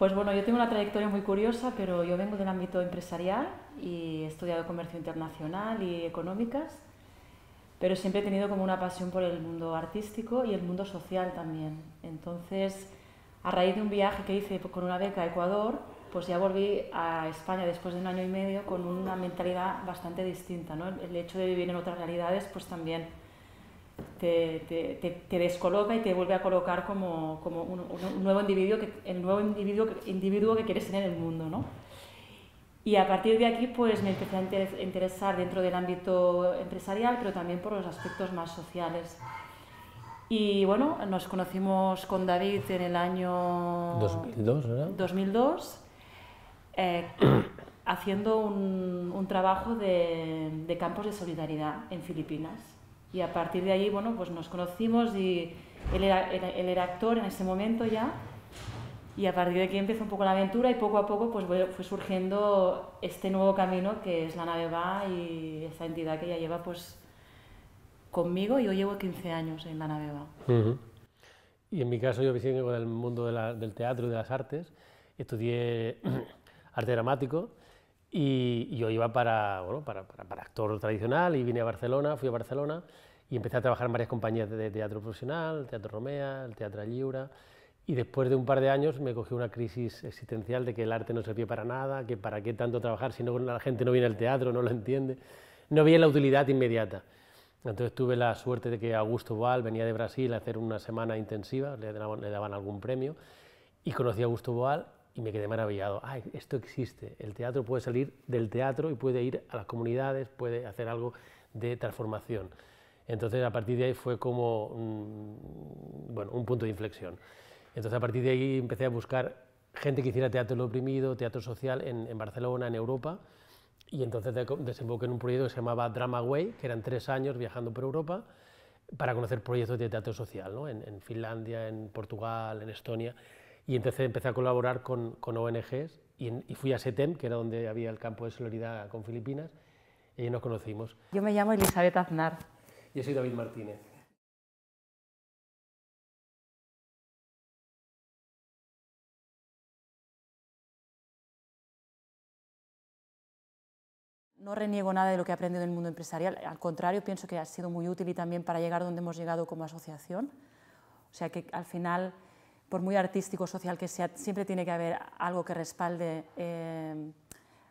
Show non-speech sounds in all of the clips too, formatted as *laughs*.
Pues bueno, yo tengo una trayectoria muy curiosa, pero yo vengo del ámbito empresarial y he estudiado comercio internacional y económicas, pero siempre he tenido como una pasión por el mundo artístico y el mundo social también. Entonces, a raíz de un viaje que hice con una beca a Ecuador, pues ya volví a España después de un año y medio con una mentalidad bastante distinta. ¿no? El hecho de vivir en otras realidades, pues también te, te, descoloca y te vuelve a colocar como, como un, nuevo individuo, que, el nuevo individuo, individuo que quieres tener en el mundo. ¿no? Y a partir de aquí pues me empecé a interesar dentro del ámbito empresarial, pero también por los aspectos más sociales. Y bueno, nos conocimos con David en el año 2002, eh, *coughs* haciendo un, un trabajo de campos de solidaridad en Filipinas. Y a partir de ahí, bueno, pues nos conocimos y él era, era actor en ese momento ya. Y a partir de aquí empezó un poco la aventura y poco a poco pues fue surgiendo este nuevo camino que es la nave va y esta entidad que ya lleva pues conmigo. Yo llevo 15 años en la nave Y en mi caso yo vengo del mundo de la, del teatro y de las artes. Estudié *clears throat* arte dramático y, yo iba para, bueno, para, para, actor tradicional y vine a Barcelona, fui a Barcelona y empecé a trabajar en varias compañías de, teatro profesional, el Teatro Romea, el Teatro Lliura. Y después de un par de años me cogió una crisis existencial de que el arte no servía para nada, que para qué tanto trabajar si no, la gente no viene al teatro, no lo entiende. No veía la utilidad inmediata. Entonces tuve la suerte de que Augusto Boal venía de Brasil a hacer una semana intensiva, le daban, le daban algún premio, y conocí a Augusto Boal y me quedé maravillado. esto existe. El teatro puede salir del teatro y puede ir a las comunidades, puede hacer algo de transformación. Entonces, a partir de ahí fue como un, punto de inflexión. Entonces, a partir de ahí empecé a buscar gente que hiciera teatro lo oprimido, teatro social en, Barcelona, en Europa. Y entonces desemboqué en un proyecto que se llamaba Drama Way, que eran tres años viajando por Europa para conocer proyectos de teatro social, ¿no? en Finlandia, en Portugal, en Estonia. Y entonces empecé a colaborar con, con ONGs y, fui a SETEM, que era donde había el campo de solidaridad con Filipinas, y ahí nos conocimos. Yo me llamo Elizabeth Aznar. Yo soy David Martínez. No reniego nada de lo que he aprendido en el mundo empresarial, al contrario, pienso que ha sido muy útil y también para llegar donde hemos llegado como asociación. O sea que al final por muy artístico, social que sea, siempre tiene que haber algo que respalde eh,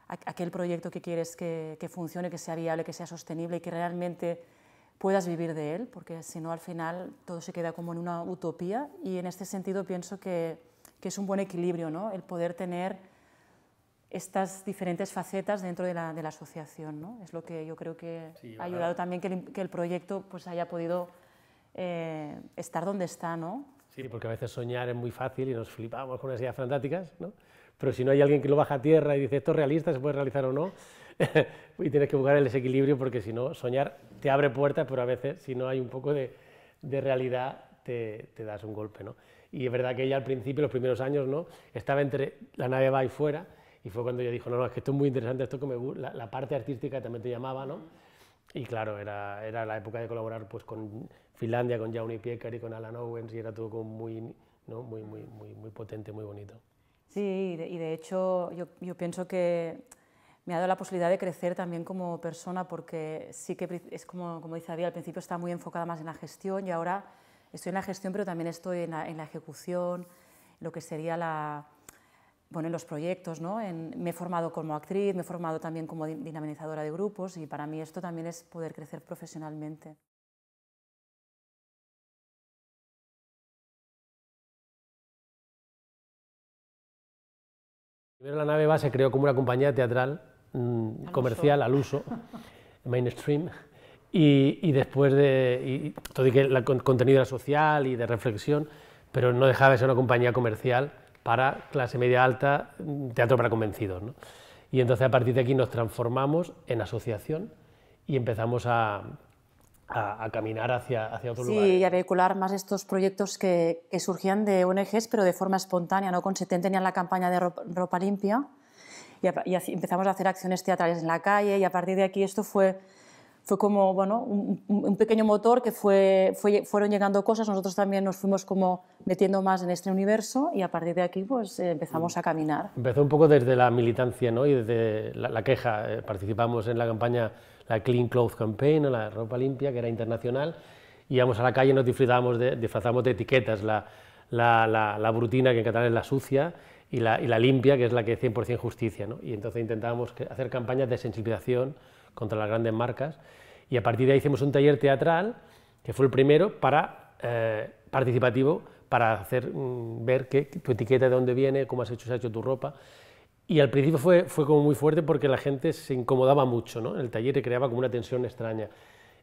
aquel proyecto que quieres que, funcione, que sea viable, que sea sostenible y que realmente puedas vivir de él, porque si no al final todo se queda como en una utopía y en este sentido pienso que, que es un buen equilibrio, ¿no? el poder tener estas diferentes facetas dentro de la, de la asociación. ¿no? Es lo que yo creo que ha ayudado también que el, que el, proyecto pues, haya podido eh, estar donde está. ¿no? Sí, porque a veces soñar es muy fácil y nos flipamos con unas ideas fantásticas, ¿no? Pero si no hay alguien que lo baja a tierra y dice, esto es realista, se puede realizar o no, *laughs* y tienes que buscar el desequilibrio porque si no, soñar te abre puertas, pero a veces si no hay un poco de, realidad, te, das un golpe, ¿no? Y es verdad que ella al principio, los primeros años, ¿no? Estaba entre la nave va y fuera, y fue cuando yo dijo, no, no, es que esto es muy interesante, esto que me la, la parte artística también te llamaba, ¿no? Y claro, era, era la época de colaborar pues, con Finlandia con Jauni Pieker y con Alan Owens y era todo muy, muy, muy, muy, muy potente, muy bonito. Sí, y de, hecho yo, pienso que me ha dado la posibilidad de crecer también como persona porque sí que es como, como dice David, al principio estaba muy enfocada más en la gestión y ahora estoy en la gestión pero también estoy en la, en ejecución, lo que sería la, bueno, en los proyectos, ¿no? me he formado como actriz, me he formado también como dinamizadora de grupos y para mí esto también es poder crecer profesionalmente. Primero la nave Base se creó como una compañía teatral mm, comercial al uso, *laughs* mainstream, y, después de todo el contenido era social y de reflexión, pero no dejaba de ser una compañía comercial para clase media alta, mm, teatro para convencidos. ¿no? Y entonces a partir de aquí nos transformamos en asociación y empezamos a a, caminar hacia, hacia otro lugar. Sí, ¿eh? y a vehicular más estos proyectos que, surgían de ONGs, pero de forma espontánea, ¿no? Con ni tenían la campaña de ropa, limpia y, empezamos a hacer acciones teatrales en la calle y a partir de aquí esto fue, fue como bueno, un, pequeño motor que fue, fueron llegando cosas, nosotros también nos fuimos como metiendo más en este universo y a partir de aquí pues eh, empezamos a caminar. Empezó un poco desde la militancia ¿no? y desde la queja, eh, participamos en la campaña la Clean Clothes Campaign, la ropa limpia, que era internacional, íbamos a la calle y nos disfrazábamos de, de etiquetas, la, la, la, la, brutina, que en catalán es la sucia, y la, y la limpia, que es la que es 100% justicia. ¿no? Y entonces intentábamos hacer campañas de sensibilización contra las grandes marcas, y a partir de ahí hicimos un taller teatral, que fue el primero, para, eh, participativo, para hacer mm, ver que, tu etiqueta de dónde viene, cómo has hecho, ha hecho tu ropa, y al principio fue, fue como muy fuerte porque la gente se incomodaba mucho ¿no? en el taller creaba como una tensión extraña.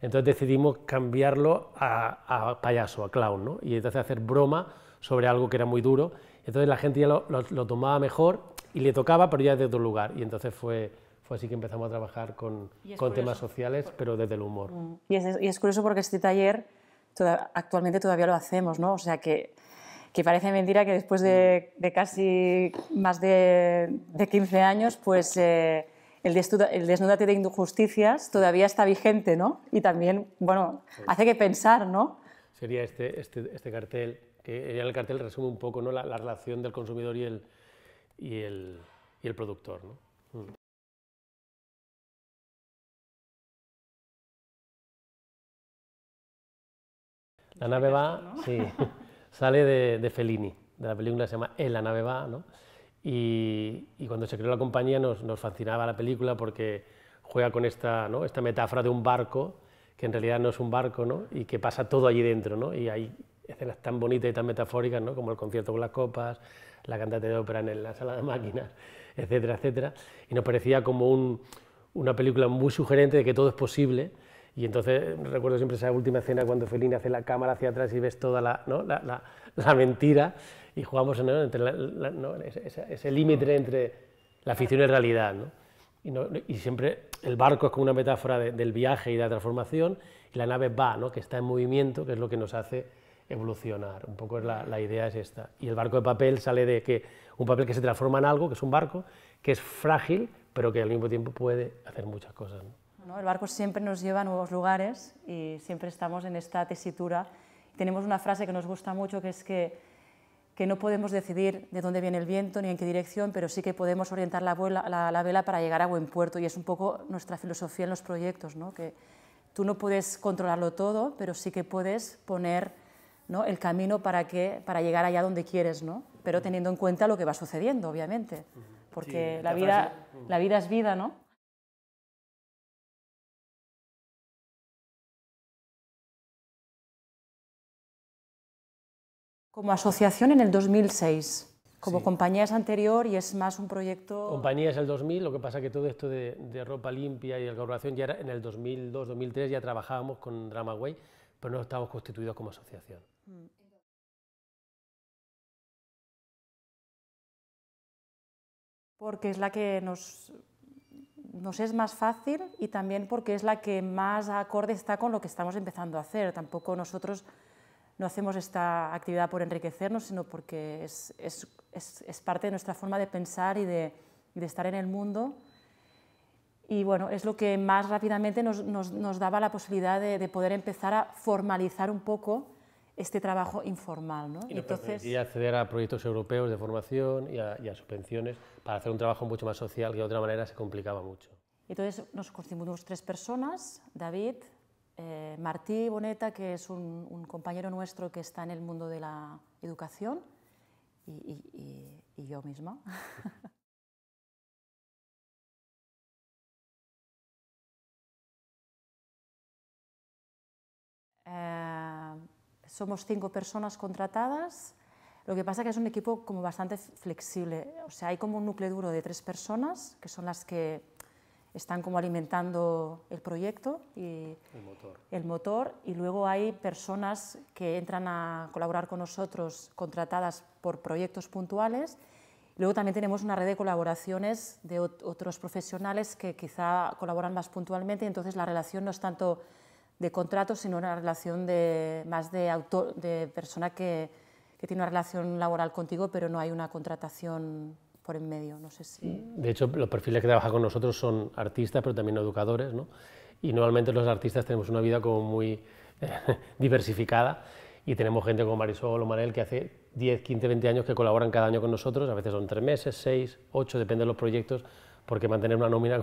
Entonces decidimos cambiarlo a, payaso, a clown, ¿no? y entonces hacer broma sobre algo que era muy duro. Entonces la gente ya lo, tomaba mejor y le tocaba, pero ya desde otro lugar. Y entonces fue, fue así que empezamos a trabajar con, con temas sociales, pero desde el humor. Y es, y es curioso porque este taller actualmente todavía lo hacemos, ¿no? O sea que que parece mentira que después de, mm. casi más de, 15 años, pues eh, el, desnudate de injusticias todavía está vigente, ¿no? Y también, bueno, hace que pensar, ¿no? Sería este, este, este cartel, que el cartel resume un poco la, relación del consumidor y el, y el, productor, mm. La nave va, *laughs* sale de, de, Fellini, de la película que se llama El la nave va, y, cuando se creó la compañía nos, fascinaba la película porque juega con esta, ¿no? esta metáfora de un barco, que en realidad no es un barco, y que pasa todo allí dentro, y hay escenas tan bonitas y tan metafóricas, como el concierto con las copas, la cantante de ópera en la sala de máquinas, etcétera, etcétera, y nos parecía como una película muy sugerente de que todo es posible, y entonces recuerdo siempre esa última escena cuando Felina hace la cámara hacia atrás y ves toda la, mentira y jugamos entre ese, límite entre la ficción y la realidad. Y, siempre el barco es como una metáfora del viaje y de la transformación y la nave va, que está en movimiento, que es lo que nos hace evolucionar. Un poco la, la idea es esta. Y el barco de papel sale de que un papel que se transforma en algo, que es un barco, que es frágil, pero que al mismo tiempo puede hacer muchas cosas. El barco siempre nos lleva a nuevos lugares y siempre estamos en esta tesitura. Tenemos una frase que nos gusta mucho que es que, que no podemos decidir de dónde viene el viento ni en qué dirección, pero sí que podemos orientar la, vela para llegar a buen puerto y es un poco nuestra filosofía en los proyectos, ¿no? que tú no puedes controlarlo todo, pero sí que puedes poner el camino para, que, para llegar allá donde quieres, ¿no? pero teniendo en cuenta lo que va sucediendo, obviamente, porque la, vida, la vida es vida, ¿no? como asociación en el 2006. Como compañías anterior y es más un proyecto... Compañía es el 2000, lo que pasa que todo esto de, ropa limpia y de corporación ya era en el 2002, 2003 ya trabajábamos con Dramaway, pero no estábamos constituidos como asociación. Porque es la que nos, nos es más fácil y también porque es la que más acorde está con lo que estamos empezando a hacer. Tampoco nosotros no hacemos esta actividad por enriquecernos, sino porque es, parte de nuestra forma de pensar y de, estar en el mundo. Y bueno, es lo que más rápidamente nos, daba la posibilidad de, poder empezar a formalizar un poco este trabajo informal. ¿no? Y acceder a proyectos europeos de formación y a, y a subvenciones para hacer un trabajo mucho más social que de otra manera se complicaba mucho. Entonces nos constituimos tres personas, David, eh, Martí Boneta, que es un, compañero nuestro que está en el mundo de la educación, y, yo misma. *laughs* Eh, somos cinco personas contratadas. Lo que pasa es que es un equipo como bastante flexible. O sea, hay como un núcleo duro de tres personas, que son las que están como alimentando el proyecto y el motor. el motor. y luego hay personas que entran a colaborar con nosotros contratadas por proyectos puntuales. Luego también tenemos una red de colaboraciones de otros profesionales que quizá colaboran más puntualmente, entonces la relación no es tanto de contrato, sino una relación de, más de, autor, de persona que, que tiene una relación laboral contigo, pero no hay una contratación en medio. No sé si... De hecho, los perfiles que trabajan con nosotros son artistas, pero también educadores, Y normalmente los artistas tenemos una vida como muy *laughs* diversificada y tenemos gente como Marisol o que hace 10, 15, 20 años que colaboran cada año con nosotros, a veces son tres meses, seis, ocho, depende de los proyectos, porque mantener una nómina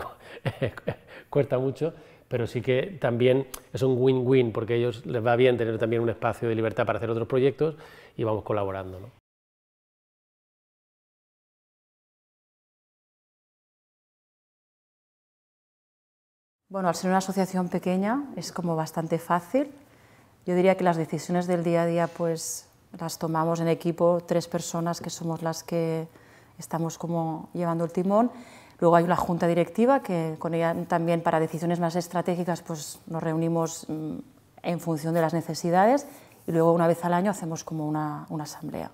*laughs* cuesta mucho, pero sí que también es un win-win, porque a ellos les va bien tener también un espacio de libertad para hacer otros proyectos y vamos colaborando. Bueno, al ser una asociación pequeña es como bastante fácil. Yo diría que las decisiones del día a día pues las tomamos en equipo, tres personas que somos las que estamos como llevando el timón. Luego hay una junta directiva que con ella también para decisiones más estratégicas pues nos reunimos mm, en función de las necesidades y luego una vez al año hacemos como una, una asamblea.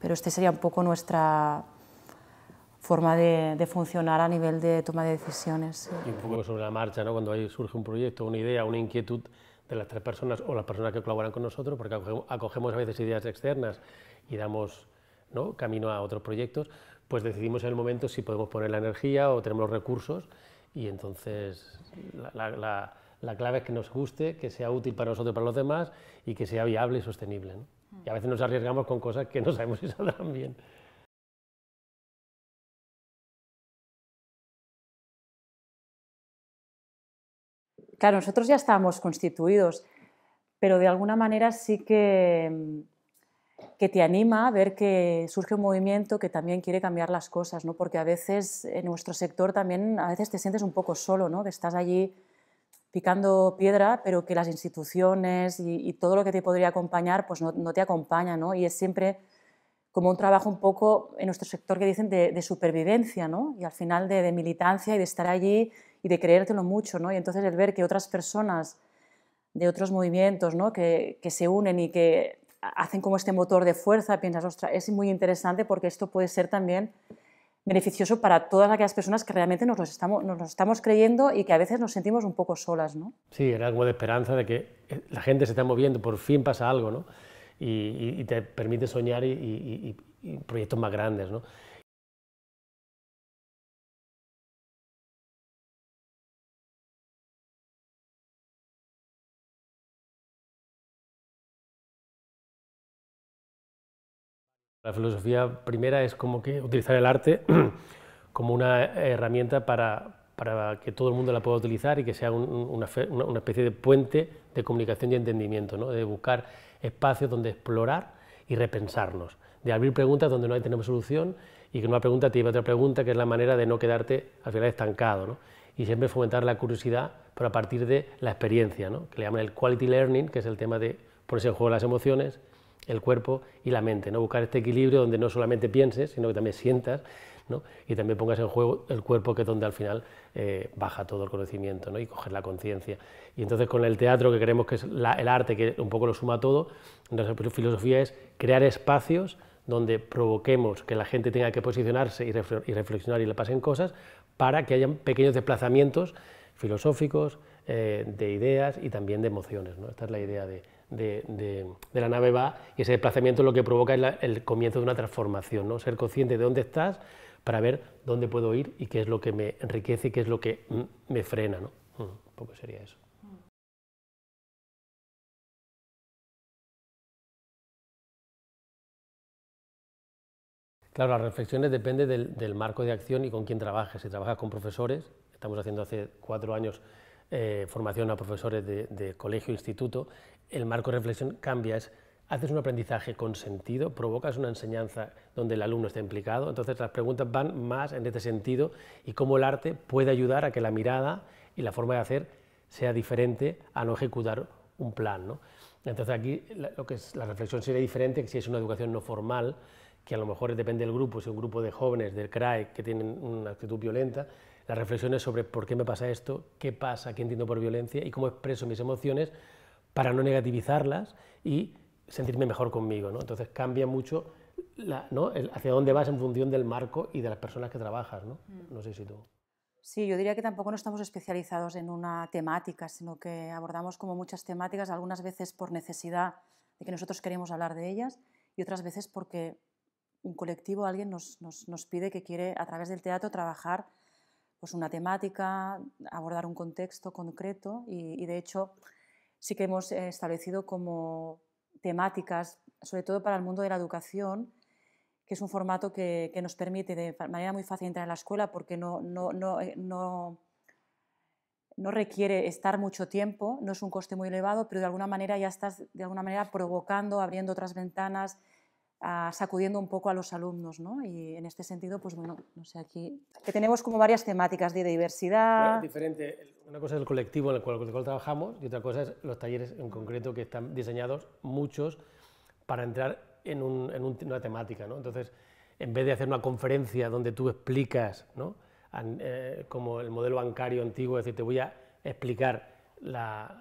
Pero este sería un poco nuestra, forma de, funcionar a nivel de toma de decisiones. Y un poco sobre la marcha, ¿no? cuando ahí surge un proyecto, una idea, una inquietud de las tres personas o las personas que colaboran con nosotros, porque acogemos a veces ideas externas y damos camino a otros proyectos, pues decidimos en el momento si podemos poner la energía o tenemos los recursos y entonces la, clave es que nos guste, que sea útil para nosotros y para los demás y que sea viable y sostenible. Mm. Y a veces nos arriesgamos con cosas que no sabemos si *laughs* saldrán bien. claro, nosotros ya estábamos constituidos, pero de alguna manera sí que, que te anima ver que surge un movimiento que también quiere cambiar las cosas, ¿no? porque a veces en nuestro sector también a veces te sientes un poco solo, ¿no? que estás allí picando piedra, pero que las instituciones y, todo lo que te podría acompañar pues no, te acompaña ¿no? y es siempre como un trabajo un poco en nuestro sector que dicen de, supervivencia ¿no? y al final de, de militancia y de estar allí y de creértelo mucho, ¿no? Y entonces el ver que otras personas de otros movimientos, ¿no? Que, que se unen y que hacen como este motor de fuerza, piensas, ostras, es muy interesante porque esto puede ser también beneficioso para todas aquellas personas que realmente nos lo estamos, nos estamos creyendo y que a veces nos sentimos un poco solas, ¿no? Sí, era algo de esperanza de que eh, la gente se está moviendo, por fin pasa algo, ¿no? Y, y, te permite soñar y, y, proyectos más grandes, ¿no? La filosofía primera es como que utilizar el arte *clears throat* como una herramienta para, que todo el mundo la pueda utilizar y que sea una, especie de puente de comunicación y entendimiento, ¿no? de buscar espacios donde explorar y repensarnos, de abrir preguntas donde no hay, tenemos solución y que una pregunta te lleve a otra pregunta, que es la manera de no quedarte al final estancado. Y siempre fomentar la curiosidad, pero a partir de la experiencia, que le llaman el quality learning, que es el tema de ponerse en juego las emociones, el cuerpo y la mente, ¿no? buscar este equilibrio donde no solamente pienses, sino que también sientas y también pongas en juego el cuerpo, que es donde al final eh, baja todo el conocimiento ¿no? y coger la conciencia. Y entonces con el teatro, que creemos que es el arte, que un poco lo suma todo, nuestra filosofía es crear espacios donde provoquemos que la gente tenga que posicionarse y, reflexionar y le pasen cosas para que hayan pequeños desplazamientos filosóficos, eh, de ideas y también de emociones. ¿no? Esta es la idea de, de, la nave va y ese desplazamiento lo que provoca es el comienzo de una transformación, ¿no? ser consciente de dónde estás para ver dónde puedo ir y qué es lo que me enriquece y qué es lo que me frena. Mm, un poco sería eso. Claro, las reflexiones dependen del, del marco de acción y con quién trabajas. Si trabajas con profesores, estamos haciendo hace cuatro años eh, formación a profesores de, colegio colegio, instituto, el marco de reflexión cambia, es, haces un aprendizaje con sentido, provocas una enseñanza donde el alumno está implicado, entonces las preguntas van más en este sentido y cómo el arte puede ayudar a que la mirada y la forma de hacer sea diferente a no ejecutar un plan. Entonces aquí lo que es, la reflexión sería diferente si es una educación no formal, que a lo mejor depende del grupo, si es un grupo de jóvenes del CRAE que tienen una actitud violenta, las reflexiones sobre por qué me pasa esto, qué pasa, qué entiendo por violencia y cómo expreso mis emociones para no negativizarlas y sentirme mejor conmigo. Entonces cambia mucho hacia dónde vas en función del marco y de las personas que trabajas. No, mm. sé si tú. Sí, yo diría que tampoco no estamos especializados en una temática, sino que abordamos como muchas temáticas, algunas veces por necesidad de que nosotros queremos hablar de ellas y otras veces porque un colectivo, alguien nos, nos pide que quiere a través del teatro trabajar pues, una temática, abordar un contexto concreto y, de hecho sí que hemos eh, establecido como temáticas, sobre todo para el mundo de la educación, que es un formato que, nos permite de manera muy fácil entrar en la escuela porque eh, no, no requiere estar mucho tiempo, no es un coste muy elevado, pero de alguna manera ya estás de alguna manera provocando, abriendo otras ventanas, Ah, sacudiendo un poco a los alumnos, ¿no? Y en este sentido, pues bueno, no sé, aquí que tenemos como varias temáticas de diversidad. diferente, una cosa es el colectivo en el cual, trabajamos y otra cosa es los talleres en concreto que están diseñados muchos para entrar en, una temática, ¿no? Entonces, en vez de hacer una conferencia donde tú explicas, eh, como el modelo bancario antiguo, es decir, te voy a explicar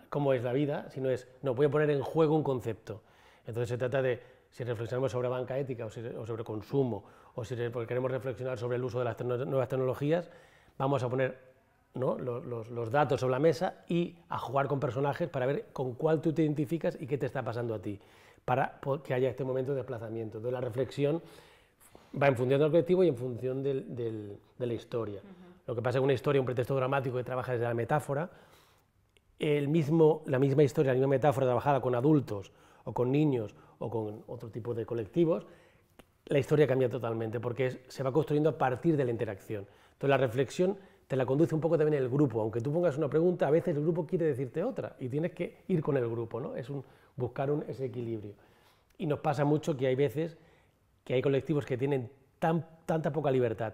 cómo es la vida, sino es, no, voy a poner en juego un concepto. Entonces se trata de si reflexionamos sobre banca ética o, sobre consumo, o si queremos reflexionar sobre el uso de las nuevas tecnologías, vamos a poner los, datos sobre la mesa y a jugar con personajes para ver con cuál tú te identificas y qué te está pasando a ti, para que haya este momento de desplazamiento. Entonces la reflexión va en función del objetivo y en función de la historia. Lo que pasa es que una historia, un pretexto dramático que trabaja desde la metáfora, la misma historia, la misma metáfora trabajada con adultos o con niños o con otro tipo de colectivos, la historia cambia totalmente porque se va construyendo a partir de la interacción. Entonces la reflexión te la conduce un poco también el grupo. Aunque tú pongas una pregunta, a veces el grupo quiere decirte otra y tienes que ir con el grupo, ¿no? Es buscar ese equilibrio. Y nos pasa mucho que hay veces que hay colectivos que tienen tanta poca libertad,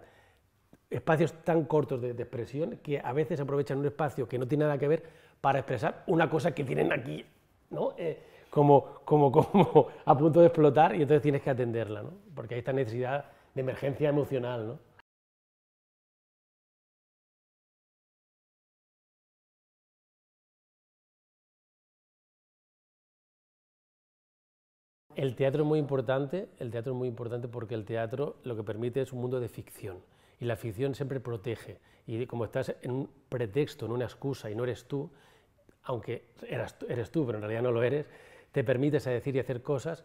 espacios tan cortos de, expresión, que a veces aprovechan un espacio que no tiene nada que ver para expresar una cosa que tienen aquí, ¿no? Eh, como, como, como *laughs* a punto de explotar y entonces tienes que atenderla, ¿no? Porque hay esta necesidad de emergencia emocional, ¿no? El teatro es muy importante, el teatro es muy importante porque el teatro lo que permite es un mundo de ficción y la ficción siempre protege y como estás en un pretexto, en una excusa y no eres tú, aunque eres tú, pero en realidad no lo eres, te permites decir y hacer cosas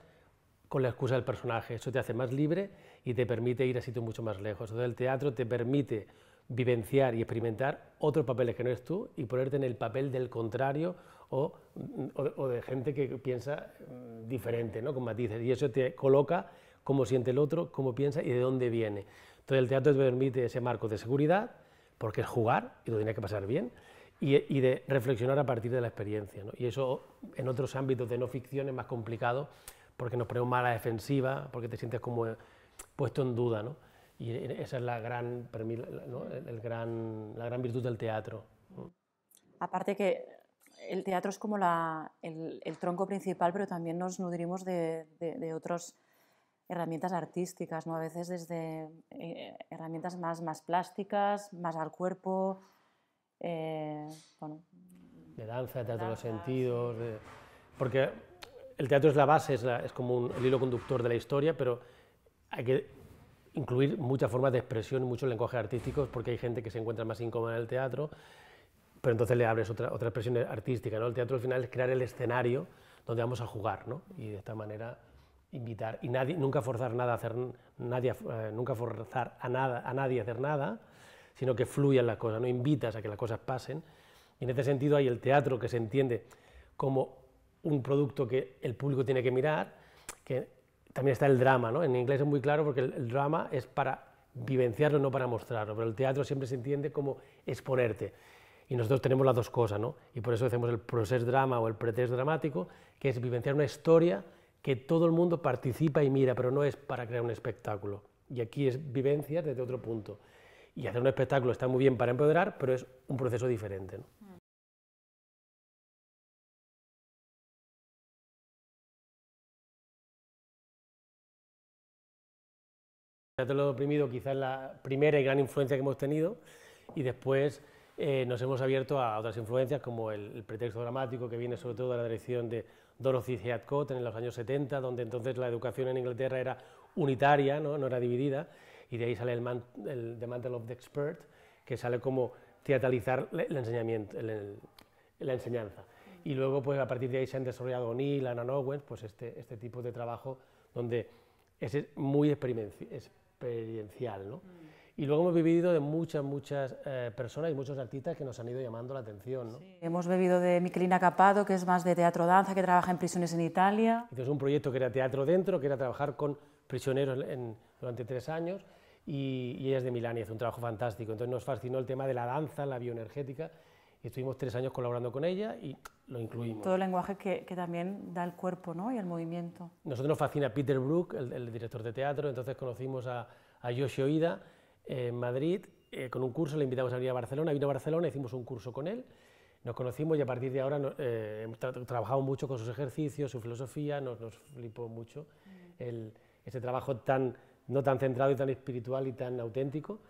con la excusa del personaje. Eso te hace más libre y te permite ir a sitios mucho más lejos. Entonces el teatro te permite vivenciar y experimentar otros papeles que no es tú y ponerte en el papel del contrario o, de, gente que piensa mm, diferente, ¿no? con matices. Y eso te coloca cómo siente el otro, cómo piensa y de dónde viene. Entonces el teatro te permite ese marco de seguridad, porque es jugar y lo tienes que pasar bien, y, de reflexionar a partir de la experiencia. Y eso en otros ámbitos de no ficción es más complicado porque nos ponemos más a defensiva, porque te sientes como eh, puesto en duda. ¿no? Y esa es la gran, el, gran, la gran virtud del teatro. Aparte que el teatro es como la, el, tronco principal, pero también nos nutrimos de, de, herramientas artísticas, a veces desde eh, herramientas más, más plásticas, más al cuerpo, eh, de danza, de teatro de los sentidos, porque el teatro es la base, es, como un, el hilo conductor de la historia, pero hay que incluir muchas formas de expresión y muchos lenguajes artísticos porque hay gente que se encuentra más incómoda en el teatro, pero entonces le abres otra, expresión artística. El teatro al final es crear el escenario donde vamos a jugar ¿no? y de esta manera invitar y nunca forzar nada hacer nadie, eh, nunca forzar a nada a nadie a hacer nada sino que fluyan las cosas, no invitas a que las cosas pasen. Y en este sentido hay el teatro que se entiende como un producto que el público tiene que mirar, que también está el drama, ¿no? En inglés es muy claro porque el, drama es para vivenciarlo, no para mostrarlo, pero el teatro siempre se entiende como exponerte. Y nosotros tenemos las dos cosas, ¿no? Y por eso hacemos el proceso drama o el pretexto dramático, que es vivenciar una historia que todo el mundo participa y mira, pero no es para crear un espectáculo. Y aquí es vivencia desde otro punto. Y hacer un espectáculo está muy bien para empoderar, pero es un proceso diferente. ¿no? de oprimido oprimido, quizás la primera y gran influencia que hemos tenido y después eh, nos hemos abierto a otras influencias como el, pretexto dramático que viene sobre todo de la dirección de Dorothy Heathcote en los años 70, donde entonces la educación en Inglaterra era unitaria, no era dividida, y de ahí sale el, The Mantle of the Expert, que sale como teatralizar el enseñamiento, la enseñanza. Y luego, pues a partir de ahí se han desarrollado O'Neill, Anna Owens, pues este, este tipo de trabajo donde es muy experiencial, ¿no? Mm. Y luego hemos vivido de muchas, muchas eh, personas y muchos artistas que nos han ido llamando la atención. ¿no? Hemos bebido de Michelina Capado, que es más de teatro-danza, que trabaja en prisiones en Italia. Entonces un proyecto que era teatro dentro, que era trabajar con prisioneros durante tres años y, ella es de Milán y hace un trabajo fantástico. Entonces nos fascinó el tema de la danza, la bioenergética, y estuvimos tres años colaborando con ella y lo incluimos. Todo el lenguaje que, también da el cuerpo ¿no? y el movimiento. Nosotros nos fascina Peter Brook, el, director de teatro, entonces conocimos a, Yoshi Oida en Madrid, eh, con un curso le invitamos a venir a Barcelona, vino a Barcelona, hicimos un curso con él, nos conocimos y a partir de ahora eh, hemos trabajado mucho con sus ejercicios, su filosofía, nos, flipó mucho mm. ese trabajo tan no tan centrado y tan espiritual y tan auténtico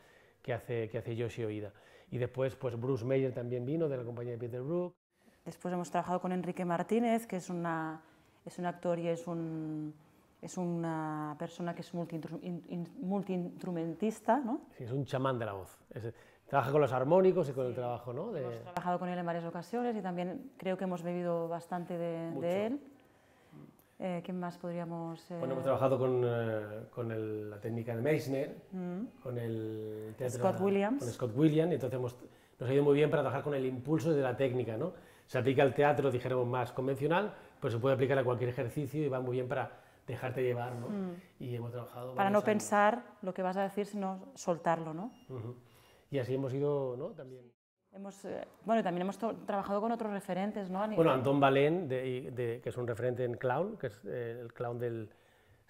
que hace, que hace Yoshi Oida. Y después, pues Bruce Mayer también vino de la compañía de Peter Brook. Después hemos trabajado con Enrique Martínez, que es, una, es un actor y es, un, es una persona que es multiinstrumentista. Multi ¿no? Sí, es un chamán de la voz. trabaja con los armónicos y con el trabajo. ¿no? Hemos trabajado con él en varias ocasiones y también creo que hemos bebido bastante de él. Eh, ¿Quién más podríamos...? Eh? Bueno, hemos trabajado con, eh, con la técnica de Meissner, mm. con el teatro... Scott Williams. Con Scott Williams, entonces hemos, nos ha ido muy bien para trabajar con el impulso de la técnica, ¿no? Se aplica al teatro, dijéramos, más convencional, pero se puede aplicar a cualquier ejercicio y va muy bien para dejarte llevar, ¿no? Mm. Y hemos trabajado... Para no pensar lo que vas a decir, sino soltarlo, ¿no? Y así hemos ido, ¿no? También... Eh, bueno, también hemos trabajado con otros referentes, ¿no? Bueno, Antón Balén, de, que es un referente en clown, que es eh, el clown del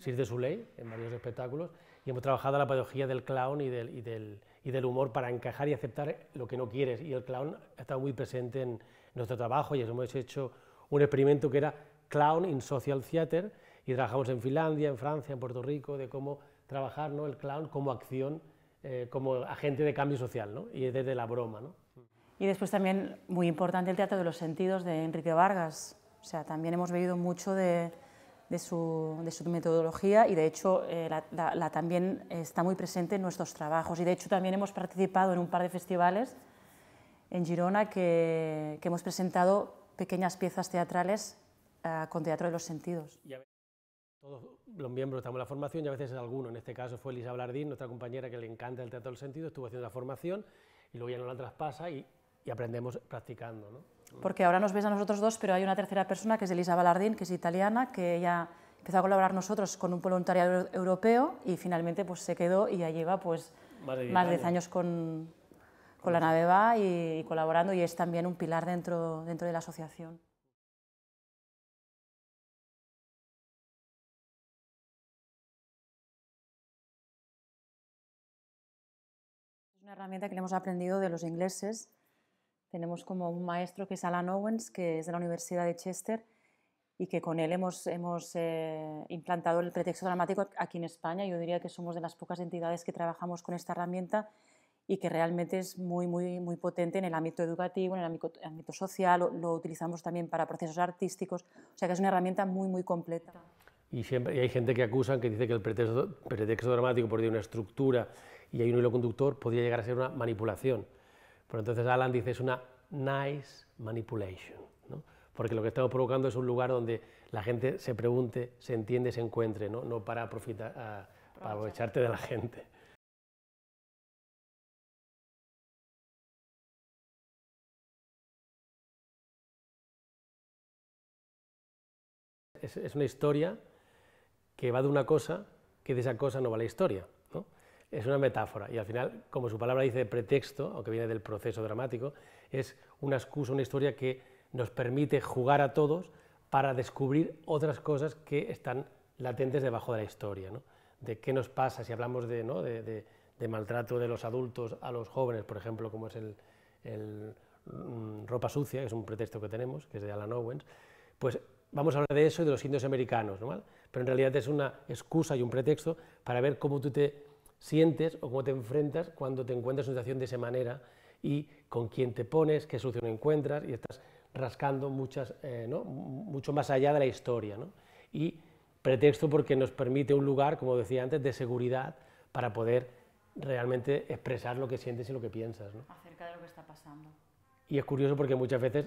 Cirque de Soleil, en varios espectáculos, y hemos trabajado la pedagogía del clown y del, y del, humor para encajar y aceptar lo que no quieres. Y el clown ha estado muy presente en nuestro trabajo y hemos hecho un experimento que era clown in social theater y trabajamos en Finlandia, en Francia, en Puerto Rico, de cómo trabajar ¿no? el clown como acción, eh, como agente de cambio social, y desde la broma. ¿no? Y después también, muy importante, el Teatro de los Sentidos de Enrique Vargas. O sea, también hemos bebido mucho de, su, de su, metodología y, de hecho, eh, la, también está muy presente en nuestros trabajos. Y, de hecho, también hemos participado en un par de festivales en Girona que, que hemos presentado pequeñas piezas teatrales eh, con Teatro de los Sentidos. Todos los miembros estamos en la formación y a veces alguno, en este caso fue Elisa Blardín, nuestra compañera que le encanta el Teatro de los Sentidos, estuvo haciendo la formación y luego ya no la traspasa y y aprendemos practicando. Porque ahora nos ves a nosotros dos, pero hay una tercera persona que es Elisa Ballardín, que es italiana, que ella empezó a colaborar nosotros con un voluntariado europeo y finalmente pues se quedó y ya lleva pues más de 10 años. con, la Naveva y, y, colaborando y es también un pilar dentro, dentro de la asociación. Es una herramienta que le hemos aprendido de los ingleses tenemos como un maestro que es Alan Owens, que es de la Universidad de Chester y que con él hemos, eh, implantado el pretexto dramático aquí en España. Yo diría que somos de las pocas entidades que trabajamos con esta herramienta y que realmente es muy, muy, muy potente en el ámbito educativo, en el ámbito, social, lo, utilizamos también para procesos artísticos, o sea que es una herramienta muy, muy completa. Y, siempre, hay gente que acusa que dice que el pretexto, pretexto dramático, por una estructura y hay un hilo conductor, podría llegar a ser una manipulación. Pero entonces Alan dice, es una nice manipulation, ¿no? porque lo que estamos provocando es un lugar donde la gente se pregunte, se entiende, se encuentre, no, para, a, aprovecharte de la gente. es una historia que va de una cosa que de esa cosa no va la historia es una metáfora y al final, como su palabra dice pretexto, aunque viene del proceso dramático, es una excusa, una historia que nos permite jugar a todos para descubrir otras cosas que están latentes debajo de la historia, de qué nos pasa si hablamos de, ¿no? de, maltrato de los adultos a los jóvenes, por ejemplo, como es el, mm, ropa sucia, que es un pretexto que tenemos, que es de Alan Owens, pues vamos a hablar de eso y de los indios americanos, ¿no? pero en realidad es una excusa y un pretexto para ver cómo tú te sientes o cómo te enfrentas cuando te encuentras en una situación de esa manera y con quién te pones, qué solución encuentras y estás rascando muchas, eh, mucho más allá de la historia. Y pretexto porque nos permite un lugar, como decía antes, de seguridad para poder realmente expresar lo que sientes y lo que piensas. Acerca de lo que está pasando. Y es curioso porque muchas veces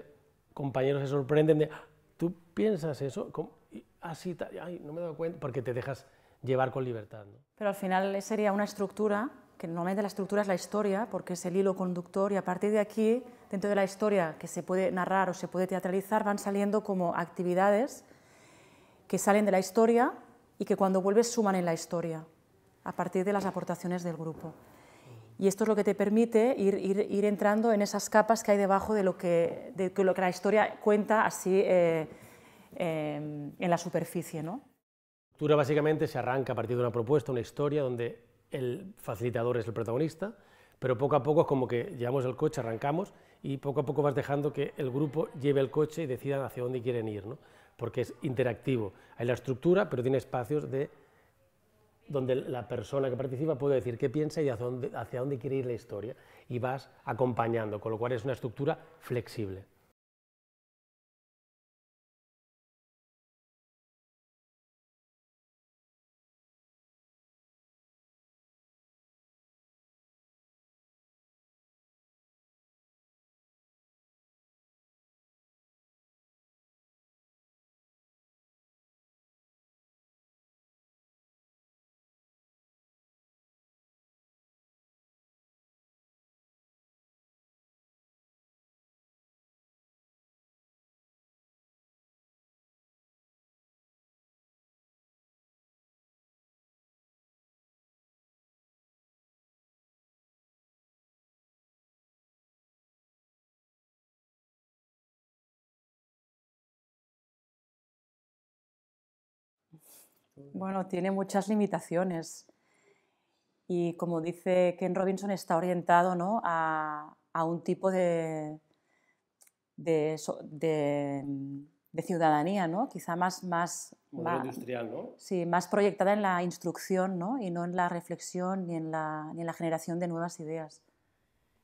compañeros se sorprenden de, ah, ¿tú piensas eso? Así, no me he dado cuenta, porque te dejas llevar con libertad. ¿no? Pero al final sería una estructura, que normalmente la estructura es la historia, porque es el hilo conductor, y a partir de aquí, dentro de la historia que se puede narrar o se puede teatralizar, van saliendo como actividades que salen de la historia y que cuando vuelves suman en la historia, a partir de las aportaciones del grupo. Y esto es lo que te permite ir, entrando en esas capas que hay debajo de lo que, lo que la historia cuenta así eh, eh, en la superficie. ¿no? estructura básicamente se arranca a partir de una propuesta, una historia donde el facilitador es el protagonista, pero poco a poco es como que llevamos el coche, arrancamos y poco a poco vas dejando que el grupo lleve el coche y decidan hacia dónde quieren ir, porque es interactivo. Hay la estructura, pero tiene espacios de donde la persona que participa puede decir qué piensa y hacia dónde quiere ir la historia. Y vas acompañando, con lo cual es una estructura flexible. Bueno, tiene muchas limitaciones. Y como dice Ken Robinson, está orientado ¿no? a, a, un tipo de, de, ciudadanía, ¿no? quizá más... más más, industrial, ¿no? Sí, más proyectada en la instrucción ¿no? y no en la reflexión ni en la, ni en la generación de nuevas ideas.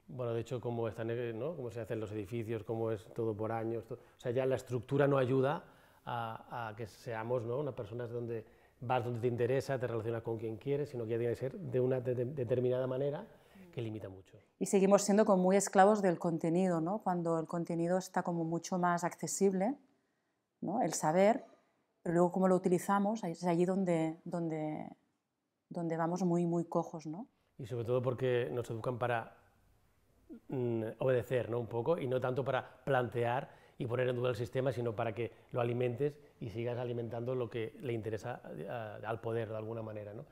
Bueno, de hecho, cómo, están, eh, ¿no? cómo se hacen los edificios, cómo es todo por años. O sea, ya la estructura no ayuda a, a que seamos ¿no? unas personas donde vas donde te interesa, te relacionas con quien quieres, sino que ya tiene que ser de una determinada manera que limita mucho. Y seguimos siendo como muy esclavos del contenido, ¿no? Cuando el contenido está como mucho más accesible, ¿no? El saber, pero luego cómo lo utilizamos, es allí donde, donde, donde vamos muy, muy cojos, ¿no? Y sobre todo porque nos educan para mm, obedecer, ¿no? Un poco, y no tanto para plantear y poner en duda el sistema, sino para que lo alimentes y sigas alimentando lo que le interesa eh, al poder de alguna manera. ¿no?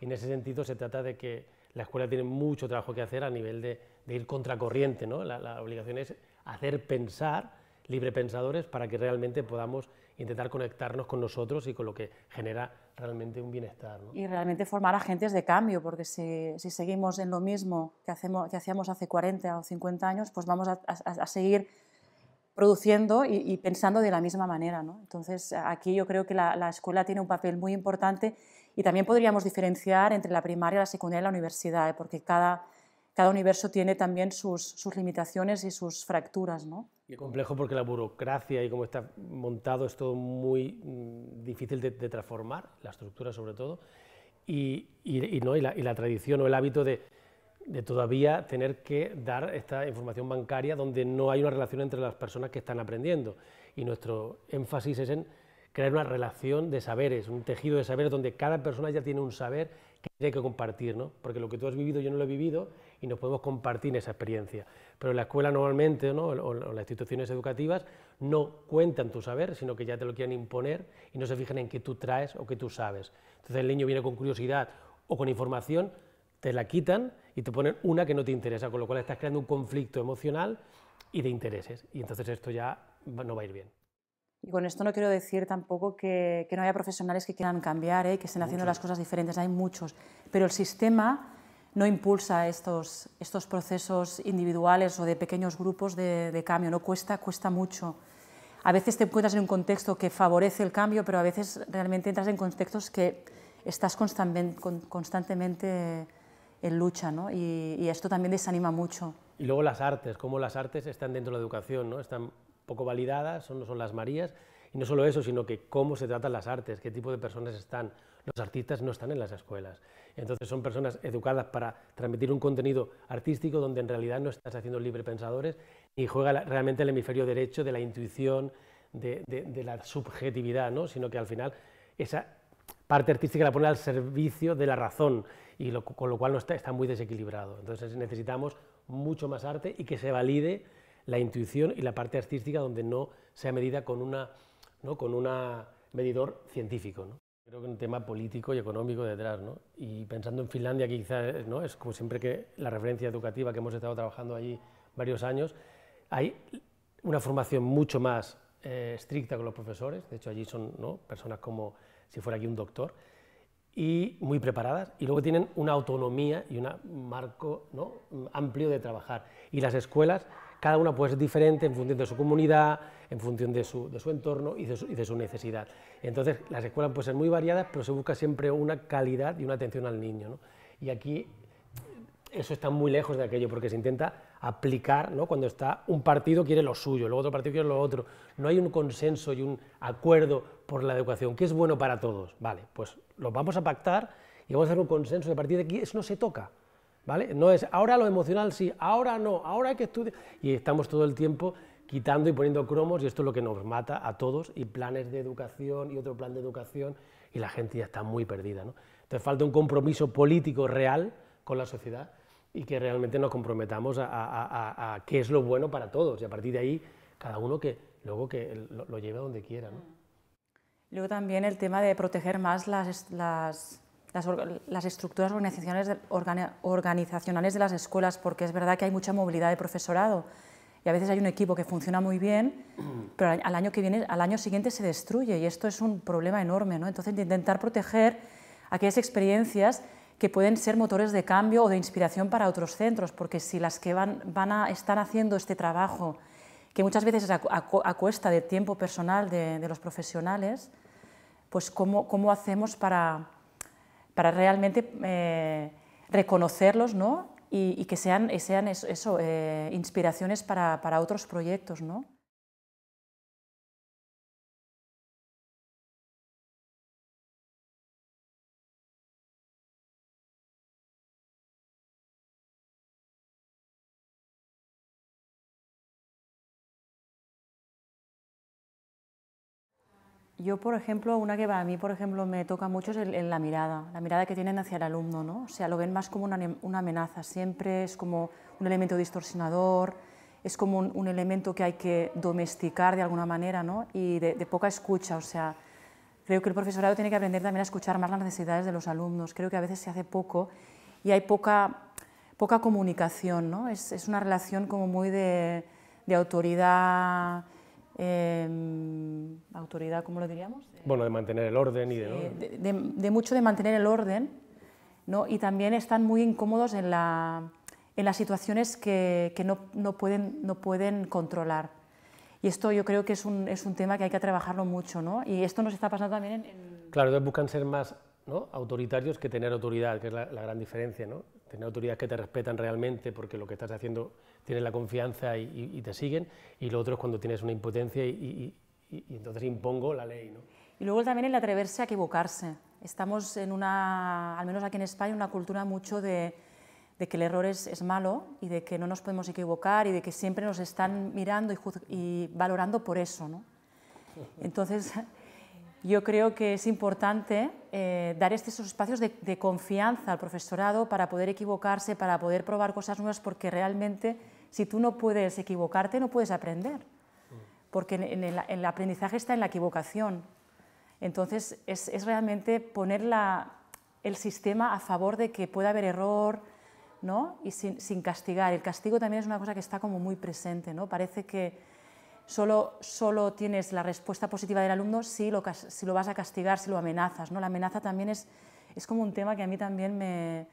Y en ese sentido se trata de que la escuela tiene mucho trabajo que hacer a nivel de, ir contracorriente. ¿no? La, obligación es hacer pensar librepensadores para que realmente podamos intentar conectarnos con nosotros y con lo que genera realmente un bienestar. Y realmente formar agentes de cambio, porque si, si seguimos en lo mismo que, hacemos, que hacíamos hace 40 o 50 años, pues vamos a, a, a seguir produciendo y, pensando de la misma manera. ¿no? Entonces, aquí yo creo que la, escuela tiene un papel muy importante y también podríamos diferenciar entre la primaria, la secundaria y la universidad, ¿eh? porque cada, cada universo tiene también sus, limitaciones y sus fracturas. ¿no? Y es complejo porque la burocracia y cómo está montado es todo muy mm, difícil de, transformar, la estructura sobre todo, y, no, y la tradición o el hábito de de todavía tener que dar esta información bancaria donde no hay una relación entre las personas que están aprendiendo. Y nuestro énfasis es en crear una relación de saberes, un tejido de saberes donde cada persona ya tiene un saber que tiene que compartir, Porque lo que tú has vivido yo no lo he vivido y nos podemos compartir esa experiencia. Pero en la escuela normalmente, o, en las instituciones educativas, no cuentan tu saber, sino que ya te lo quieren imponer y no se fijan en qué tú traes o qué tú sabes. Entonces el niño viene con curiosidad o con información te la quitan y te ponen una que no te interesa, con lo cual estás creando un conflicto emocional y de intereses. Y entonces esto ya no va a ir bien. Y con esto no quiero decir tampoco que, no haya profesionales que quieran cambiar, y ¿eh? que estén haciendo las cosas diferentes, hay muchos, pero el sistema no impulsa estos, estos procesos individuales o de pequeños grupos de, cambio, no cuesta, cuesta mucho. A veces te encuentras en un contexto que favorece el cambio, pero a veces realmente entras en contextos que estás constantemente, constantemente en lucha, ¿no? y, esto también desanima mucho. Y luego las artes, cómo las artes están dentro de la educación, ¿no? Están poco validadas, son, no son las Marías, y no solo eso, sino que cómo se tratan las artes, qué tipo de personas están. Los artistas no están en las escuelas. Entonces son personas educadas para transmitir un contenido artístico donde en realidad no estás haciendo libre pensadores y juega realmente el hemisferio derecho de la intuición, de, de la subjetividad, ¿no? sino que al final esa parte artística la pone al servicio de la razón y con lo cual no está, muy desequilibrado. Entonces necesitamos mucho más arte y que se valide la intuición y la parte artística donde no sea medida con un ¿no? medidor científico. Creo que un tema político y económico detrás. ¿no? Y pensando en Finlandia, que quizás ¿no? es como siempre que la referencia educativa que hemos estado trabajando allí varios años, hay una formación mucho más eh, estricta con los profesores. De hecho, allí son ¿no? personas como si fuera aquí un doctor y muy preparadas y luego tienen una autonomía y un marco amplio de trabajar. Y las escuelas, cada una puede ser diferente en función de su comunidad, en función de su, entorno y de su, necesidad. Entonces, las escuelas pueden ser muy variadas, pero se busca siempre una calidad y una atención al niño. Y aquí eso está muy lejos de aquello, porque se intenta aplicar, ¿no? cuando está un partido quiere lo suyo, luego otro partido quiere lo otro, no hay un consenso y un acuerdo por la educación, que es bueno para todos, vale, pues lo vamos a pactar y vamos a hacer un consenso de a partir de aquí eso no se toca, ¿vale? No es ahora lo emocional sí, ahora no, ahora hay que estudiar y estamos todo el tiempo quitando y poniendo cromos y esto es lo que nos mata a todos y planes de educación y otro plan de educación y la gente ya está muy perdida, ¿no? Entonces falta un compromiso político real con la sociedad y que realmente nos comprometamos a, qué es lo bueno para todos y a partir de ahí cada uno que luego que lo, lleve a donde quiera. Luego también el tema de proteger más las, las, estructuras organizacionales de, organizacionales de las escuelas, porque es verdad que hay mucha movilidad de profesorado y a veces hay un equipo que funciona muy bien, mm. pero al año, que viene, al año siguiente se destruye y esto es un problema enorme. ¿no? Entonces, de intentar proteger aquellas experiencias que pueden ser motores de cambio o de inspiración para otros centros, porque si las que van, van a, están haciendo este trabajo, que muchas veces es a, cuesta de tiempo personal de, los profesionales, pues cómo, cómo hacemos para, para realmente eh, reconocerlos ¿no? y, que sean, sean eso, eh, inspiraciones para, para otros proyectos. ¿no? Yo, por ejemplo, una que va a mí, por ejemplo, me toca mucho es la mirada, la mirada que tienen hacia el alumno, ¿no? O sea, lo ven más como una, amenaza, siempre es como un elemento distorsionador, es como un, elemento que hay que domesticar de alguna manera, ¿no? Y de, poca escucha, o sea, creo que el profesorado tiene que aprender también a escuchar más las necesidades de los alumnos, creo que a veces se hace poco y hay poca, poca comunicación, Es, una relación como muy de, de autoridad Em, autoridad, ¿cómo lo diríamos? Eh, bueno, de mantener el orden y de, de, mucho de mantener el orden, ¿no? Y también están muy incómodos en, la, en las situaciones que, que no, no, pueden, no pueden controlar. Y esto yo creo que es un, es un tema que hay que trabajarlo mucho, ¿no? Y esto nos está pasando también en... Claro, ellos buscan ser más ¿no? autoritarios que tener autoridad, que es la, la gran diferencia, ¿no? Tener autoridad que te respetan realmente porque lo que estás haciendo tienes la confianza y, te siguen, y lo otro es cuando tienes una impotencia y, entonces impongo la ley. ¿no? Y luego también el atreverse a equivocarse. Estamos en una, al menos aquí en España, una cultura mucho de, que el error es, malo y de que no nos podemos equivocar y de que siempre nos están mirando y, y valorando por eso. ¿no? Entonces, yo creo que es importante eh, dar estos espacios de, confianza al profesorado para poder equivocarse, para poder probar cosas nuevas, porque realmente si tú no puedes equivocarte, no puedes aprender, porque en, el, aprendizaje está en la equivocación. Entonces, es, realmente poner la, el sistema a favor de que pueda haber error ¿no? y sin, sin, castigar. El castigo también es una cosa que está como muy presente, ¿no? parece que solo, solo tienes la respuesta positiva del alumno si lo, si lo vas a castigar, si lo amenazas. ¿no? La amenaza también es, es como un tema que a mí también me,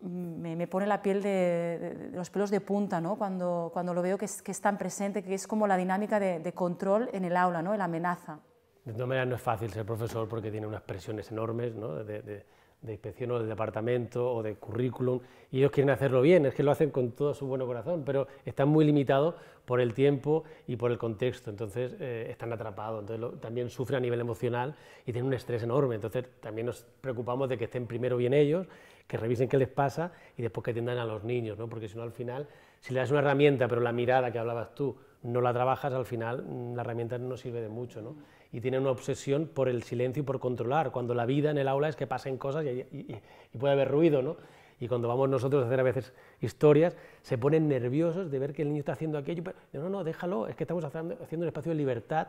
me, pone la piel de, los pelos de punta ¿no? cuando, cuando lo veo que es, que tan presente, que es como la dinámica de, control en el aula, ¿no? la amenaza. De todas maneras no es fácil ser profesor porque tiene unas presiones enormes de de inspección o del departamento o de currículum, y ellos quieren hacerlo bien, es que lo hacen con todo su buen corazón, pero están muy limitados por el tiempo y por el contexto, entonces eh, están atrapados, entonces también sufren a nivel emocional y tienen un estrés enorme, entonces también nos preocupamos de que estén primero bien ellos, que revisen qué les pasa y después que atiendan a los niños, ¿no? porque si no al final, si le das una herramienta, pero la mirada que hablabas tú, no la trabajas, al final mm, la herramienta no sirve de mucho. ¿no? y tienen una obsesión por el silencio y por controlar, cuando la vida en el aula es que pasen cosas y, puede haber ruido, ¿no? Y cuando vamos nosotros a hacer a veces historias, se ponen nerviosos de ver que el niño está haciendo aquello. Pero, no, no, déjalo, es que estamos haciendo, haciendo un espacio de libertad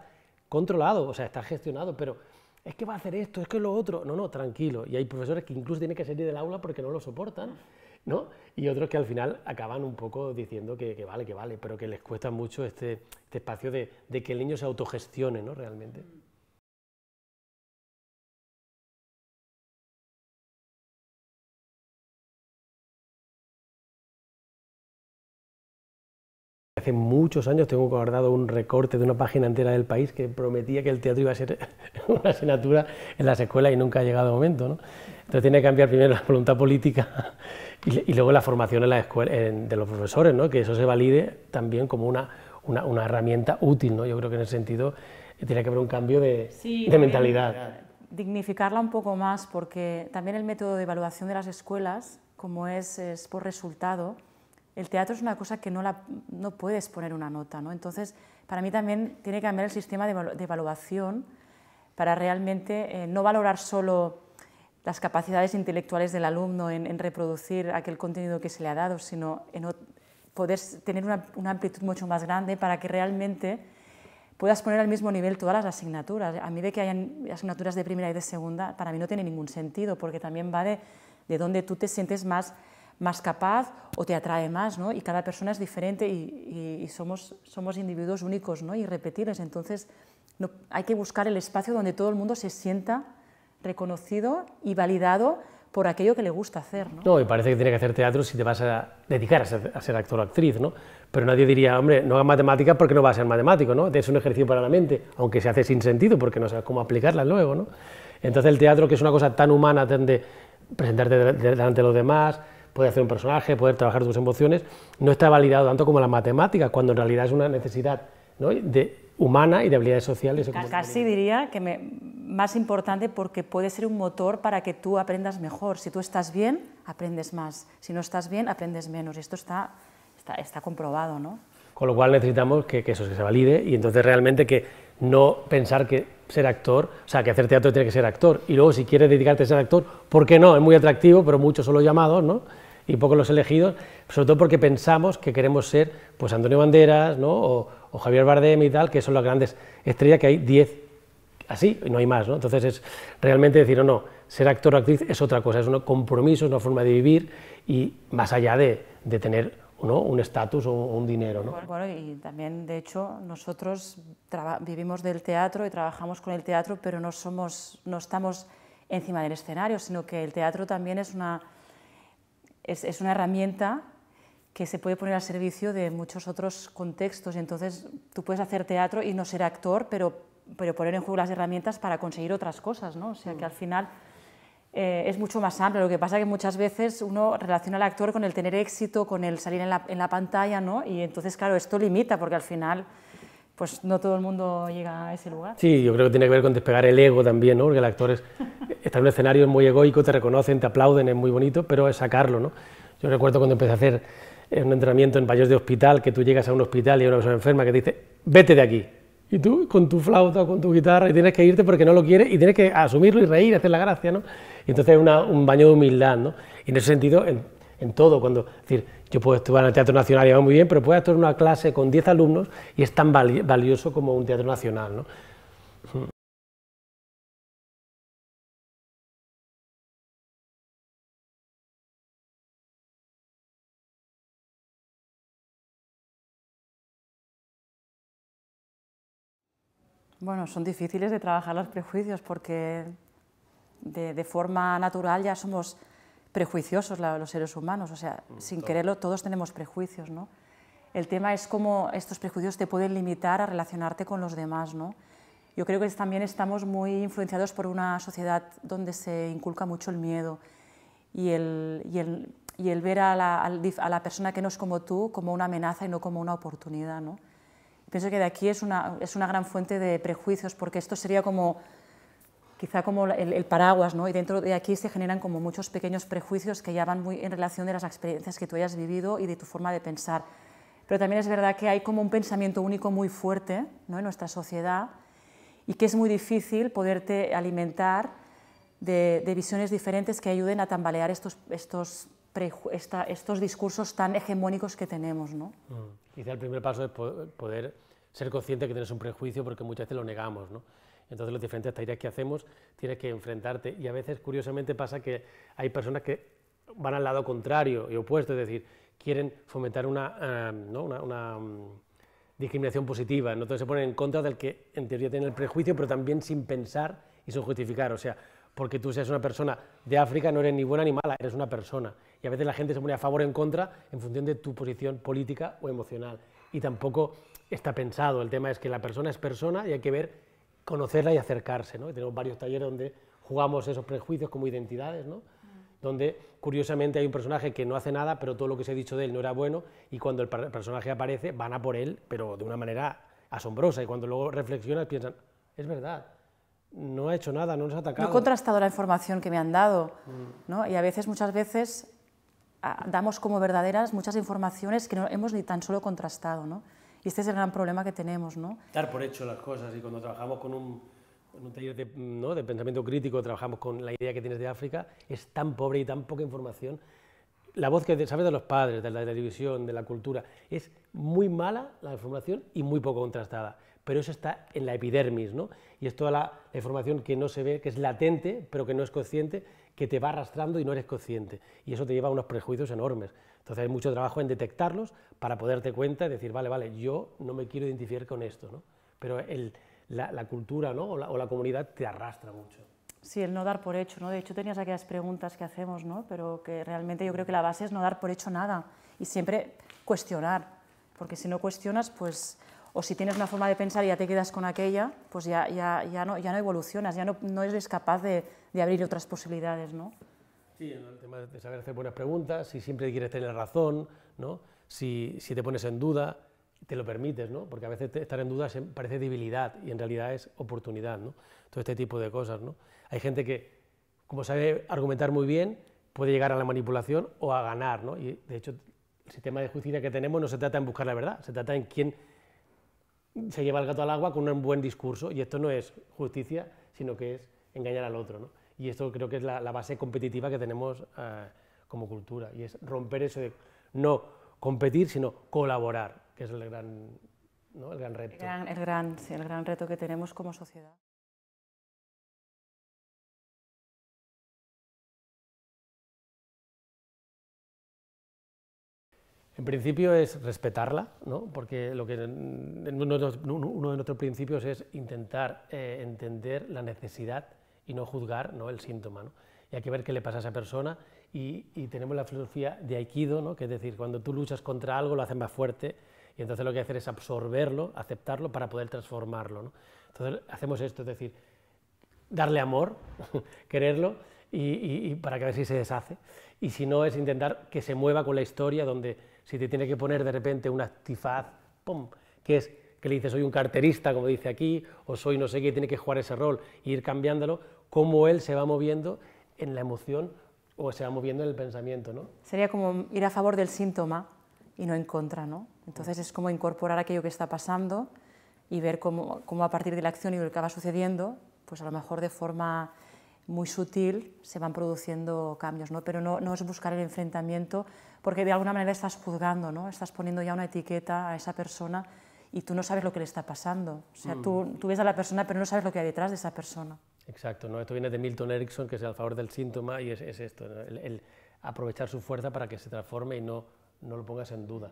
controlado, o sea, está gestionado, pero es que va a hacer esto, es que lo otro. No, no, tranquilo. Y hay profesores que incluso tienen que salir del aula porque no lo soportan. Y otros que al final acaban un poco diciendo que, vale, que vale, pero que les cuesta mucho este, este, espacio de, de, que el niño se autogestione, ¿no? Realmente. Hace muchos años tengo guardado un recorte de una página entera del país que prometía que el teatro iba a ser *laughs* una asignatura en las escuelas y nunca ha llegado el momento. ¿no? Entonces tiene que cambiar primero la voluntad política *laughs* y, luego la formación en la de los profesores, ¿no? que eso se valide también como una, una, herramienta útil. ¿no? Yo creo que en ese sentido eh, tiene que haber un cambio de, mentalidad. Dignificarla un poco más, porque también el método de evaluación de las escuelas, como es, por resultado, el teatro es una cosa que no, la, no puedes poner una nota. ¿no? Entonces, para mí también tiene que cambiar el sistema de, evaluación para realmente eh, no valorar solo las capacidades intelectuales del alumno en, reproducir aquel contenido que se le ha dado, sino en poder tener una, amplitud mucho más grande para que realmente puedas poner al mismo nivel todas las asignaturas. A mí de que hay asignaturas de primera y de segunda, para mí no tiene ningún sentido, porque también va de, donde tú te sientes más, más capaz o te atrae más, ¿no? Y cada persona es diferente y, somos, somos individuos únicos, ¿no? repetibles, entonces hay que buscar el espacio donde todo el mundo se sienta reconocido y validado por aquello que le gusta hacer. ¿no? y parece que tiene que hacer teatro si te vas a dedicar a ser, actor o actriz, ¿no? Pero nadie diría, hombre, no hagas matemáticas porque no vas a ser matemático, ¿no? Es un ejercicio para la mente, aunque se hace sin sentido porque no sabes cómo aplicarla luego, ¿no? Entonces el teatro, que es una cosa tan humana, de presentarte delante de los demás, poder hacer un personaje, poder trabajar tus emociones, no está validado tanto como la matemática, cuando en realidad es una necesidad ¿no? de, humana y de habilidades sociales. Casi diría que más importante porque puede ser un motor para que tú aprendas mejor. Si tú estás bien, aprendes más. Si no estás bien, aprendes menos. Esto está, está, comprobado, ¿no? Con lo cual necesitamos que, eso se valide y entonces realmente que no pensar que ser actor, o sea, que hacer teatro tiene que ser actor. Y luego si quieres dedicarte a ser actor, ¿por qué no? Es muy atractivo, pero muchos son los llamados, ¿no? Y pocos los elegidos, sobre todo porque pensamos que queremos ser, pues, Antonio Banderas, ¿no? O, o Javier Bardem y tal, que son las grandes estrellas, que hay 10 así no hay más. Entonces es realmente decir, no, no, ser actor o actriz es otra cosa, es un compromiso, es una forma de vivir y más allá de, tener un estatus o un dinero. Bueno, y también, de hecho, nosotros vivimos del teatro y trabajamos con el teatro, pero no, somos, no estamos encima del escenario, sino que el teatro también es una, es, es una herramienta que se puede poner al servicio de muchos otros contextos. Entonces, tú puedes hacer teatro y no ser actor, pero, pero poner en juego las herramientas para conseguir otras cosas, ¿no? O sea, que al final eh, es mucho más amplio. Lo que pasa es que muchas veces uno relaciona al actor con el tener éxito, con el salir en la, en la pantalla, ¿no? Y entonces, claro, esto limita, porque al final pues no todo el mundo llega a ese lugar. Sí, yo creo que tiene que ver con despegar el ego también, ¿no? Porque el actor es, *laughs* está en un escenario muy egoico, te reconocen, te aplauden, es muy bonito, pero es sacarlo, ¿no? Yo recuerdo cuando empecé a hacer es un entrenamiento en baños de hospital, que tú llegas a un hospital y hay una persona enferma que te dice, vete de aquí. Y tú con tu flauta, con tu guitarra, y tienes que irte porque no lo quieres y tienes que asumirlo y reír, hacer la gracia, ¿no? Y entonces es un baño de humildad, ¿no? Y en ese sentido, en, todo, cuando, decir, yo puedo actuar en el Teatro Nacional y va muy bien, pero puedo actuar en una clase con 10 alumnos y es tan valioso como un Teatro Nacional, ¿no? Bueno, son difíciles de trabajar los prejuicios porque de, forma natural ya somos prejuiciosos los seres humanos, o sea, mm, sin quererlo todos tenemos prejuicios, ¿no? El tema es cómo estos prejuicios te pueden limitar a relacionarte con los demás, ¿no? Yo creo que también estamos muy influenciados por una sociedad donde se inculca mucho el miedo y el, ver a la, a la, persona que no es como tú como una amenaza y no como una oportunidad, ¿no? pienso que de aquí es una, es una gran fuente de prejuicios, porque esto sería como quizá como el, paraguas, ¿no? Y dentro de aquí se generan como muchos pequeños prejuicios que ya van muy en relación de las experiencias que tú hayas vivido y de tu forma de pensar. Pero también es verdad que hay como un pensamiento único muy fuerte ¿no? en nuestra sociedad y que es muy difícil poderte alimentar de, de visiones diferentes que ayuden a tambalear estos, estos estos discursos tan hegemónicos que tenemos. ¿no? Mm. Quizá el primer paso es poder ser consciente que tienes un prejuicio porque muchas veces lo negamos. ¿no? Entonces, las diferentes tareas que hacemos tienes que enfrentarte. Y a veces, curiosamente, pasa que hay personas que van al lado contrario y opuesto, es decir, quieren fomentar una, em, una, mm, discriminación positiva. Entonces, se ponen en contra del que en teoría tiene el prejuicio, pero también sin pensar y sin justificar. O sea, porque tú seas una persona de África no eres ni buena ni mala, eres una persona. Y a veces la gente se pone a favor o en contra en función de tu posición política o emocional. Y tampoco está pensado. El tema es que la persona es persona y hay que ver, conocerla y acercarse. ¿no? tenemos varios talleres donde jugamos esos prejuicios como identidades, donde curiosamente hay un personaje que no hace nada, pero todo lo que se ha dicho de él no era bueno, y cuando el personaje aparece van a por él, pero de una manera asombrosa, y cuando luego reflexionas piensan, es verdad, no ha hecho nada, no nos ha atacado. No he contrastado la información que me han dado, mm. ¿no? Y a veces, muchas veces, damos como verdaderas muchas informaciones que no hemos ni tan solo contrastado, ¿no? Y este es el gran problema que tenemos, ¿no? Dar por hecho las cosas y cuando trabajamos con un, taller de, pensamiento crítico, trabajamos con la idea que tienes de África, es tan pobre y tan poca información. La voz que sabes de los padres, de la televisión, de la cultura, es muy mala la información y muy poco contrastada. Pero eso está en la epidermis, ¿no? y es toda la, información que no se ve, que es latente, pero que no es consciente, que te va arrastrando y no eres consciente. Y eso te lleva a unos prejuicios enormes. Entonces hay mucho trabajo en detectarlos para poderte cuenta y decir, vale, vale, yo no me quiero identificar con esto. ¿no? Pero el, la, cultura ¿no? o, la, o, la, comunidad te arrastra mucho. Sí, el no dar por hecho, ¿no? De hecho, tenías aquellas preguntas que hacemos, ¿no? Pero que realmente yo creo que la base es no dar por hecho nada y siempre cuestionar, porque si no cuestionas, pues o si tienes una forma de pensar y ya te quedas con aquella, pues ya, ya, ya, no, ya no evolucionas, ya no, no eres capaz de, de abrir otras posibilidades, ¿no? Sí, el tema de saber hacer buenas preguntas, si siempre quieres tener razón, ¿no? si, si te pones en duda, te lo permites, ¿no? porque a veces estar en duda parece debilidad y en realidad es oportunidad, ¿no? todo este tipo de cosas. ¿no? Hay gente que, como sabe argumentar muy bien, puede llegar a la manipulación o a ganar, ¿no? y de hecho el sistema de justicia que tenemos no se trata en buscar la verdad, se trata en quién se lleva el gato al agua con un buen discurso, y esto no es justicia, sino que es engañar al otro. ¿no? Y esto creo que es la, base competitiva que tenemos eh, como cultura, y es romper eso de no competir, sino colaborar, que es el gran, el gran reto. el gran reto que tenemos como sociedad. En principio es respetarla, ¿no? porque lo que uno, de nuestros principios es intentar eh, entender la necesidad y no juzgar ¿no? el síntoma. ¿no? Y hay que ver qué le pasa a esa persona y, tenemos la filosofía de Aikido, ¿no? que es decir, cuando tú luchas contra algo lo haces más fuerte y entonces lo que hay que hacer es absorberlo, aceptarlo para poder transformarlo. ¿no? Entonces hacemos esto, es decir, darle amor, *laughs* quererlo y, y para que a ver si se deshace. Y si no es intentar que se mueva con la historia donde si te tiene que poner de repente un actifaz, que es que le dice soy un carterista, como dice aquí, o soy no sé qué, tiene que jugar ese rol e ir cambiándolo, cómo él se va moviendo en la emoción o se va moviendo en el pensamiento. ¿no? Sería como ir a favor del síntoma y no en contra, ¿no? Entonces es como incorporar aquello que está pasando y ver cómo, cómo a partir de la acción y lo que va sucediendo, pues a lo mejor de forma muy sutil se van produciendo cambios, ¿no? pero no, es buscar el enfrentamiento porque de alguna manera estás juzgando, ¿no? estás poniendo ya una etiqueta a esa persona y tú no sabes lo que le está pasando. O sea, tú, mm. tú ves a la persona pero no sabes lo que hay detrás de esa persona. Exacto, ¿no? esto viene de Milton Erickson, que es al favor del síntoma y es, esto, el, aprovechar su fuerza para que se transforme y no, no lo pongas en duda.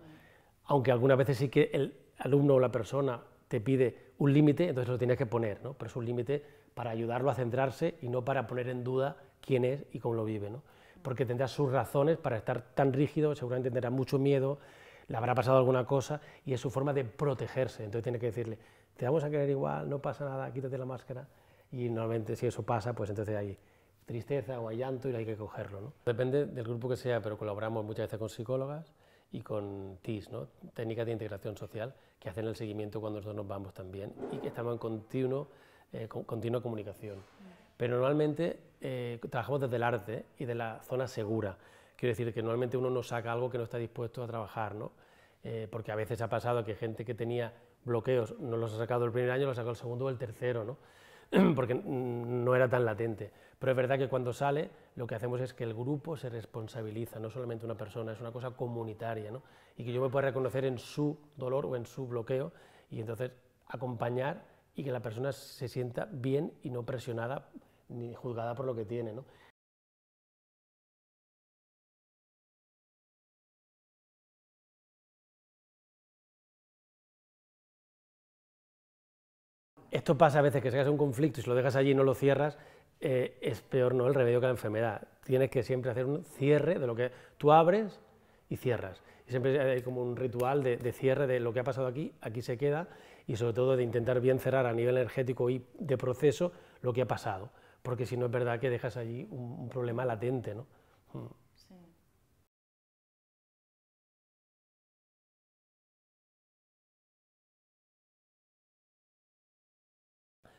Aunque algunas veces sí que el alumno o la persona te pide un límite, entonces lo tienes que poner, ¿no? pero es un límite para ayudarlo a centrarse y no para poner en duda quién es y cómo lo vive. Porque tendrá sus razones para estar tan rígido, seguramente tendrá mucho miedo, le habrá pasado alguna cosa y es su forma de protegerse. Entonces tiene que decirle, te vamos a querer igual, no pasa nada, quítate la máscara. Y normalmente si eso pasa, pues entonces hay tristeza o hay llanto y hay que cogerlo. Depende del grupo que sea, pero colaboramos muchas veces con psicólogas y con TIS, ¿no? técnicas de integración social, que hacen el seguimiento cuando nosotros nos vamos también y que estamos en continuo eh, continua comunicación. Pero normalmente eh, trabajamos desde el arte y de la zona segura. Quiero decir que normalmente uno no saca algo que no está dispuesto a trabajar, ¿no? Eh, porque a veces ha pasado que gente que tenía bloqueos no los ha sacado el primer año, los sacado el segundo o el tercero, ¿no? *clears throat* porque no era tan latente. Pero es verdad que cuando sale, lo que hacemos es que el grupo se responsabiliza, no solamente una persona, es una cosa comunitaria, ¿no? y que yo me pueda reconocer en su dolor o en su bloqueo, y entonces acompañar y que la persona se sienta bien y no presionada ni juzgada por lo que tiene. Esto pasa a veces que haces un conflicto y si lo dejas allí y no lo cierras, eh, es peor no el remedio que la enfermedad. Tienes que siempre hacer un cierre de lo que tú abres y cierras. Y siempre hay como un ritual de, de cierre de lo que ha pasado aquí, aquí se queda y sobre todo de intentar bien cerrar a nivel energético y de proceso lo que ha pasado, porque si no es verdad que dejas allí un, problema latente. ¿no? Mm.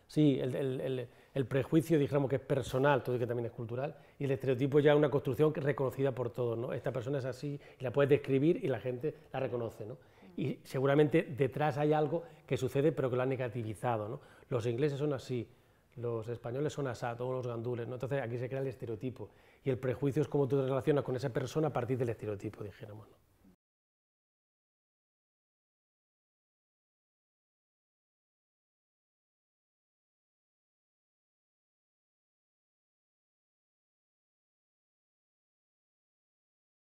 Sí. el, prejuicio, dijéramos que es personal, todo y que también es cultural, y el estereotipo ya es una construcción reconocida por todos. ¿no? Esta persona es así, y la puedes describir y la gente la reconoce. ¿no? y seguramente detrás hay algo que sucede pero que lo han negativizado. ¿no? Los ingleses son así, los españoles son así, todos los gandules, ¿no? entonces aquí se crea el estereotipo y el prejuicio es cómo tú te relacionas con esa persona a partir del estereotipo, dijéramos.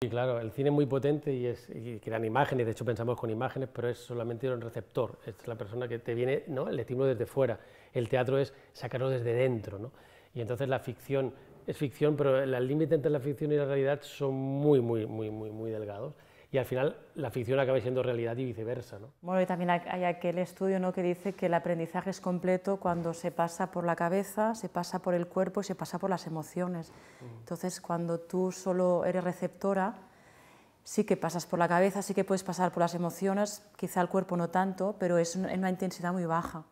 claro, el cine es muy potente y, es, crean imágenes, de hecho pensamos con imágenes, pero es solamente un receptor, es la persona que te viene ¿no? el estímulo desde fuera, el teatro es sacarlo desde dentro, y entonces la ficción es ficción, pero el límite entre la ficción y la realidad son muy, muy, muy, muy, muy delgados y al final la ficción acaba siendo realidad y viceversa. ¿no? Bueno, y también hay aquel estudio ¿no? que dice que el aprendizaje es completo cuando se pasa por la cabeza, se pasa por el cuerpo y se pasa por las emociones. Entonces, cuando tú solo eres receptora, sí que pasas por la cabeza, sí que puedes pasar por las emociones, quizá el cuerpo no tanto, pero es en una intensidad muy baja.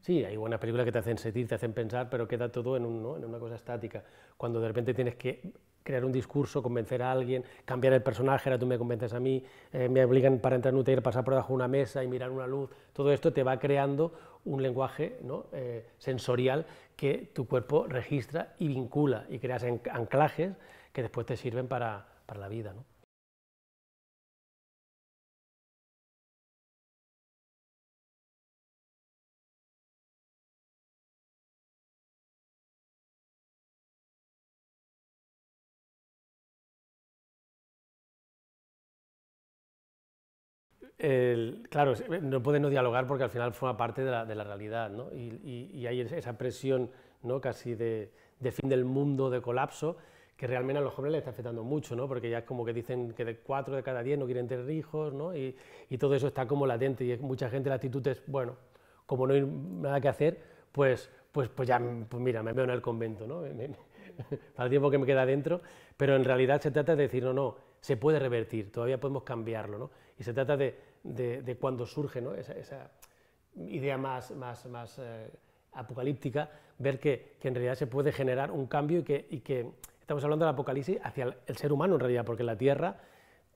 Sí, hay buenas películas que te hacen sentir, te hacen pensar, pero queda todo en una cosa estática. Cuando de repente tienes que crear un discurso, convencer a alguien, cambiar el personaje, ahora tú me convences a mí, eh, me obligan para entrar en un taller, pasar por debajo de una mesa y mirar una luz, todo esto te va creando un lenguaje eh, sensorial que tu cuerpo registra y vincula y creas anclajes que después te sirven para, la vida. claro, eh, no pueden no dialogar porque al final forma parte de la, realidad, ¿no? y, hay esa presión ¿no? casi de, fin del mundo, de colapso, que realmente a los jóvenes les está afectando mucho, ¿no? Porque ya es como que dicen que de cuatro de cada diez no quieren tener hijos, ¿no? Y, todo eso está como latente y mucha gente la actitud es, bueno, como no hay nada que hacer, pues, pues, pues ya, pues mira, me veo en el convento, ¿no? *laughs* Para el tiempo que me queda dentro, pero en realidad se trata de decir, no, no, se puede revertir, todavía podemos cambiarlo, ¿no? Y se trata de, de, cuando surge esa, idea más, más, más eh, apocalíptica, ver que, en realidad se puede generar un cambio y que, estamos hablando del apocalipsis hacia el, ser humano en realidad, porque la Tierra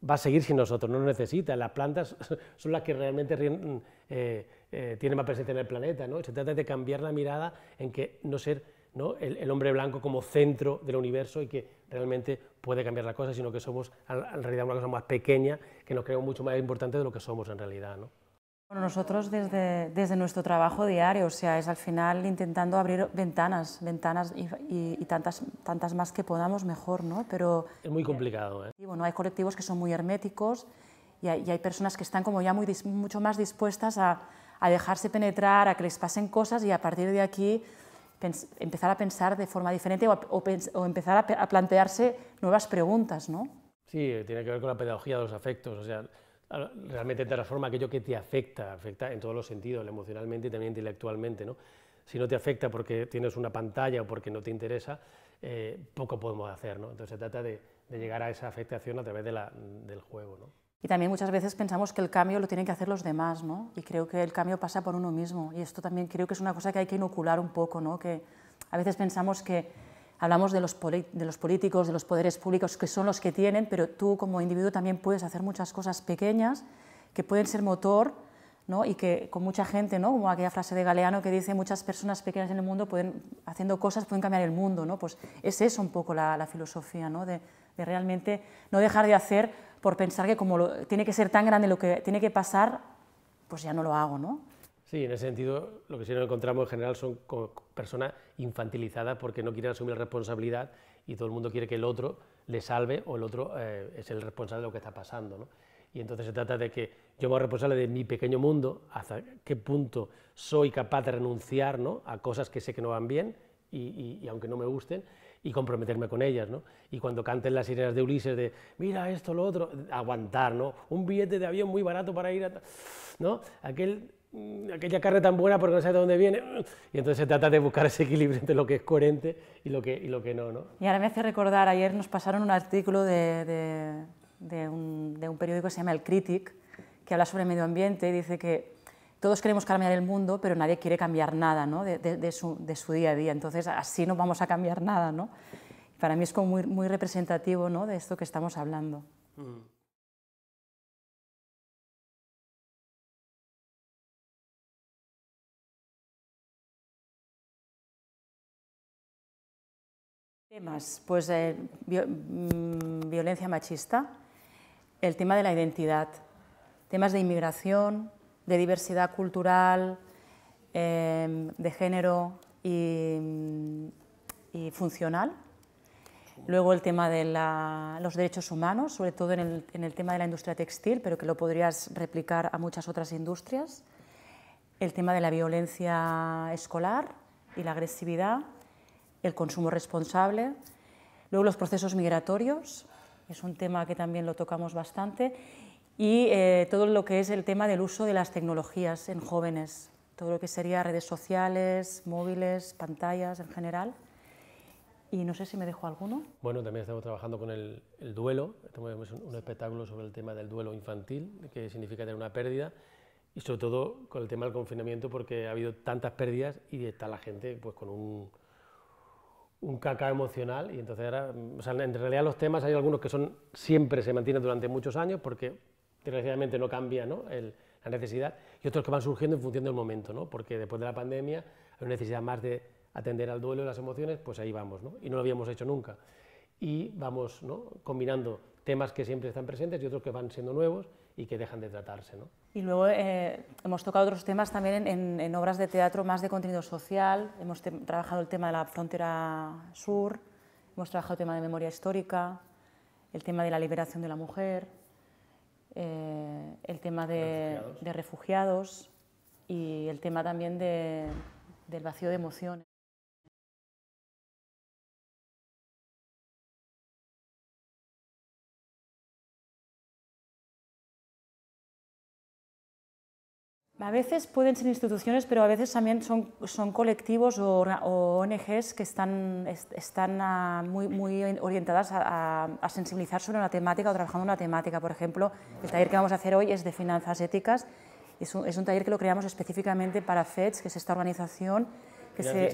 va a seguir sin nosotros, no nos necesita. Las plantas *laughs* son las que realmente mm, eh, eh, tienen más presencia en el planeta. ¿no? Se trata de cambiar la mirada en que no ser el, hombre blanco como centro del universo y que realmente puede cambiar la cosa, sino que somos en realidad una cosa más pequeña que nos creemos mucho más importante de lo que somos en realidad. Bueno, nosotros desde, desde, nuestro trabajo diario, o sea, es al final intentando abrir ventanas, ventanas y, tantas, tantas más que podamos mejor, ¿no? Pero... Es muy complicado, ¿eh? bueno, hay colectivos que son muy herméticos y hay, personas que están como ya muy, mucho más dispuestas a dejarse penetrar, a que les pasen cosas y a partir de aquí empezar a pensar de forma diferente o, empezar a, plantearse nuevas preguntas, ¿no? Sí, tiene que ver con la pedagogía de los afectos, o sea, realmente transforma aquello que te afecta, afecta en todos los sentidos, emocionalmente y también intelectualmente, ¿no? Si no te afecta porque tienes una pantalla o porque no te interesa, eh, poco podemos hacer, ¿no? Entonces se trata de, llegar a esa afectación a través del juego, ¿no? Y también muchas veces pensamos que el cambio lo tienen que hacer los demás, ¿no? Y creo que el cambio pasa por uno mismo. Y esto también creo que es una cosa que hay que inocular un poco, ¿no? Que a veces pensamos que hablamos de los, de los políticos, de los poderes públicos, que son los que tienen, pero tú como individuo también puedes hacer muchas cosas pequeñas que pueden ser motor, ¿no? Y que con mucha gente, ¿no? Como aquella frase de Galeano que dice muchas personas pequeñas en el mundo pueden, haciendo cosas, pueden cambiar el mundo, ¿no? Pues es eso un poco la, filosofía, ¿no? De, de realmente no dejar de hacer por pensar que como tiene que ser tan grande lo que tiene que pasar, pues ya no lo hago, ¿no? Sí, en ese sentido, lo que sí nos encontramos en general son personas infantilizadas porque no quieren asumir responsabilidad y todo el mundo quiere que el otro le salve o el otro eh, es el responsable de lo que está pasando. Y entonces se trata de que yo me hago responsable de mi pequeño mundo, hasta qué punto soy capaz de renunciar a cosas que sé que no van bien y aunque no me gusten, y comprometerme con ellas, ¿no? Y cuando canten las sirenas de Ulises de, mira esto, lo otro, aguantar, ¿no? Un billete de avión muy barato para ir a... ¿no? Aquel, mm, aquella carne tan buena porque no sabes de dónde viene. Y entonces se trata de buscar ese equilibrio entre lo que es coherente y lo que, y lo que no, no, Y ahora me hace recordar, ayer nos pasaron un artículo de, de, de, un, de un periódico que se llama El Critic, que habla sobre medio ambiente y dice que todos queremos cambiar el mundo, pero nadie quiere cambiar nada de, su, día a día. Entonces, así no vamos a cambiar nada. ¿no? Para mí es como muy, representativo de esto que estamos hablando. Mm. Temas, pues eh, mm, violencia machista, el tema de la identidad, temas de inmigración, de diversidad cultural, em, de género y, funcional. Luego el tema de los derechos humanos, sobre todo en el, en el, tema de la industria textil, pero que lo podrías replicar a muchas otras industrias. El tema de la violencia escolar y la agresividad, el consumo responsable. Luego los procesos migratorios, es un tema que también lo tocamos bastante y eh, todo lo que es el tema del uso de las tecnologías en jóvenes, todo lo que sería redes sociales, móviles, pantallas en general. Y no sé si me dejo alguno. Bueno, también estamos trabajando con el, duelo, tenemos un, un espectáculo sobre el tema del duelo infantil, que significa tener una pérdida, y sobre todo con el tema del confinamiento, porque ha habido tantas pérdidas y está la gente pues, con un, un caca emocional y entonces o sea, en realidad los temas hay algunos que son siempre se mantienen durante muchos años porque desgraciadamente no cambia ¿no? la necesidad, y otros que van surgiendo en función del momento, ¿no? porque después de la pandemia hay una necesidad más de atender al duelo y las emociones, pues ahí vamos, ¿no? y no lo habíamos hecho nunca. Y vamos ¿no? combinando temas que siempre están presentes y otros que van siendo nuevos y que dejan de tratarse. ¿no? Y luego eh, hemos tocado otros temas también en, en, obras de teatro más de contenido social, hemos trabajado el tema de la frontera sur, hemos trabajado el tema de memoria histórica, el tema de la liberación de la mujer. Eh, el tema de refugiados. refugiados. y el tema también del vacío de emociones. A veces pueden ser instituciones, pero a veces también son, colectivos o, ONGs que están, están ah, muy, orientadas a, sensibilizar sobre una temática o trabajando una temática. Por ejemplo, el taller que vamos a hacer hoy es de finanzas éticas. Es un, taller que lo creamos específicamente para FEDS, que es esta organización que se,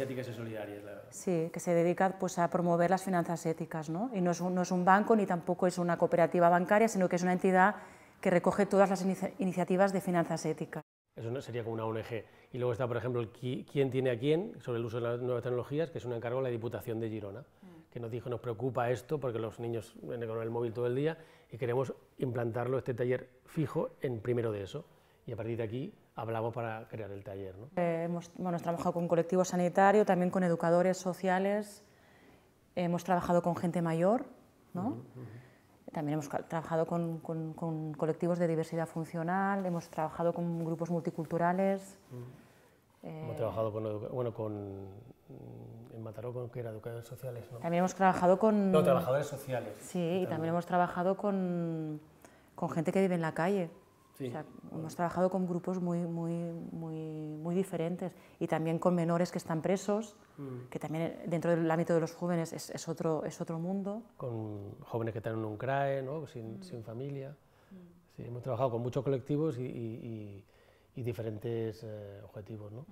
se dedica pues, a promover las finanzas éticas. ¿no? Y no es, un, banco ni tampoco es una cooperativa bancaria, sino que es una entidad que recoge todas las iniciativas de finanzas éticas eso sería como una ONG. Y luego está, por ejemplo, el quién tiene a quién sobre el uso de las nuevas tecnologías, que es un encargo de la Diputación de Girona, mm. que nos dijo, nos preocupa esto porque los niños ven con el móvil todo el día y queremos implantarlo, este taller fijo, en primero de eso. Y a partir de aquí hablamos para crear el taller. ¿no? Eh, hemos, bueno, hemos trabajado con colectivo sanitario, también con educadores sociales, hemos trabajado con gente mayor, ¿no? También hemos trabajado con, colectivos de diversidad funcional, hemos trabajado con grupos multiculturales. hemos eh, trabajado con, bueno, con, mm, en Mataró, con que era educadores sociales, ¿no? También hemos trabajado con... No, trabajadores sociales. Sí, y también, también hemos trabajado con, con gente que vive en la calle. Hemos trabajado con grupos muy, muy, muy, muy, diferentes y también con menores que están presos, mm. que también dentro del ámbito de los jóvenes es, otro, es otro mundo. Con jóvenes que tienen un CRAE, mm. sin, familia. Mm. hemos trabajado con muchos colectivos y, diferentes eh, objetivos. ¿no?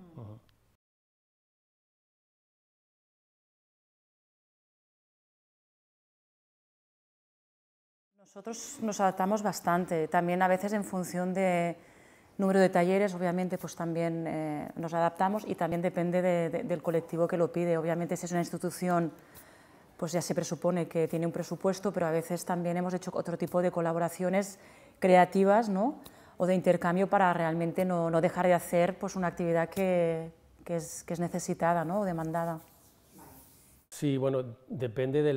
Nosotros nos adaptamos bastante, también a veces en función de número de talleres, obviamente, pues también eh, nos adaptamos y también depende del colectivo que lo pide. Obviamente, si es una institución, pues ya se presupone que tiene un presupuesto, pero a veces también hemos hecho otro tipo de colaboraciones creativas, ¿no? o de intercambio para realmente no, dejar de hacer pues, una actividad que, que, es, necesitada ¿no? o demandada. Sí, bueno, depende de,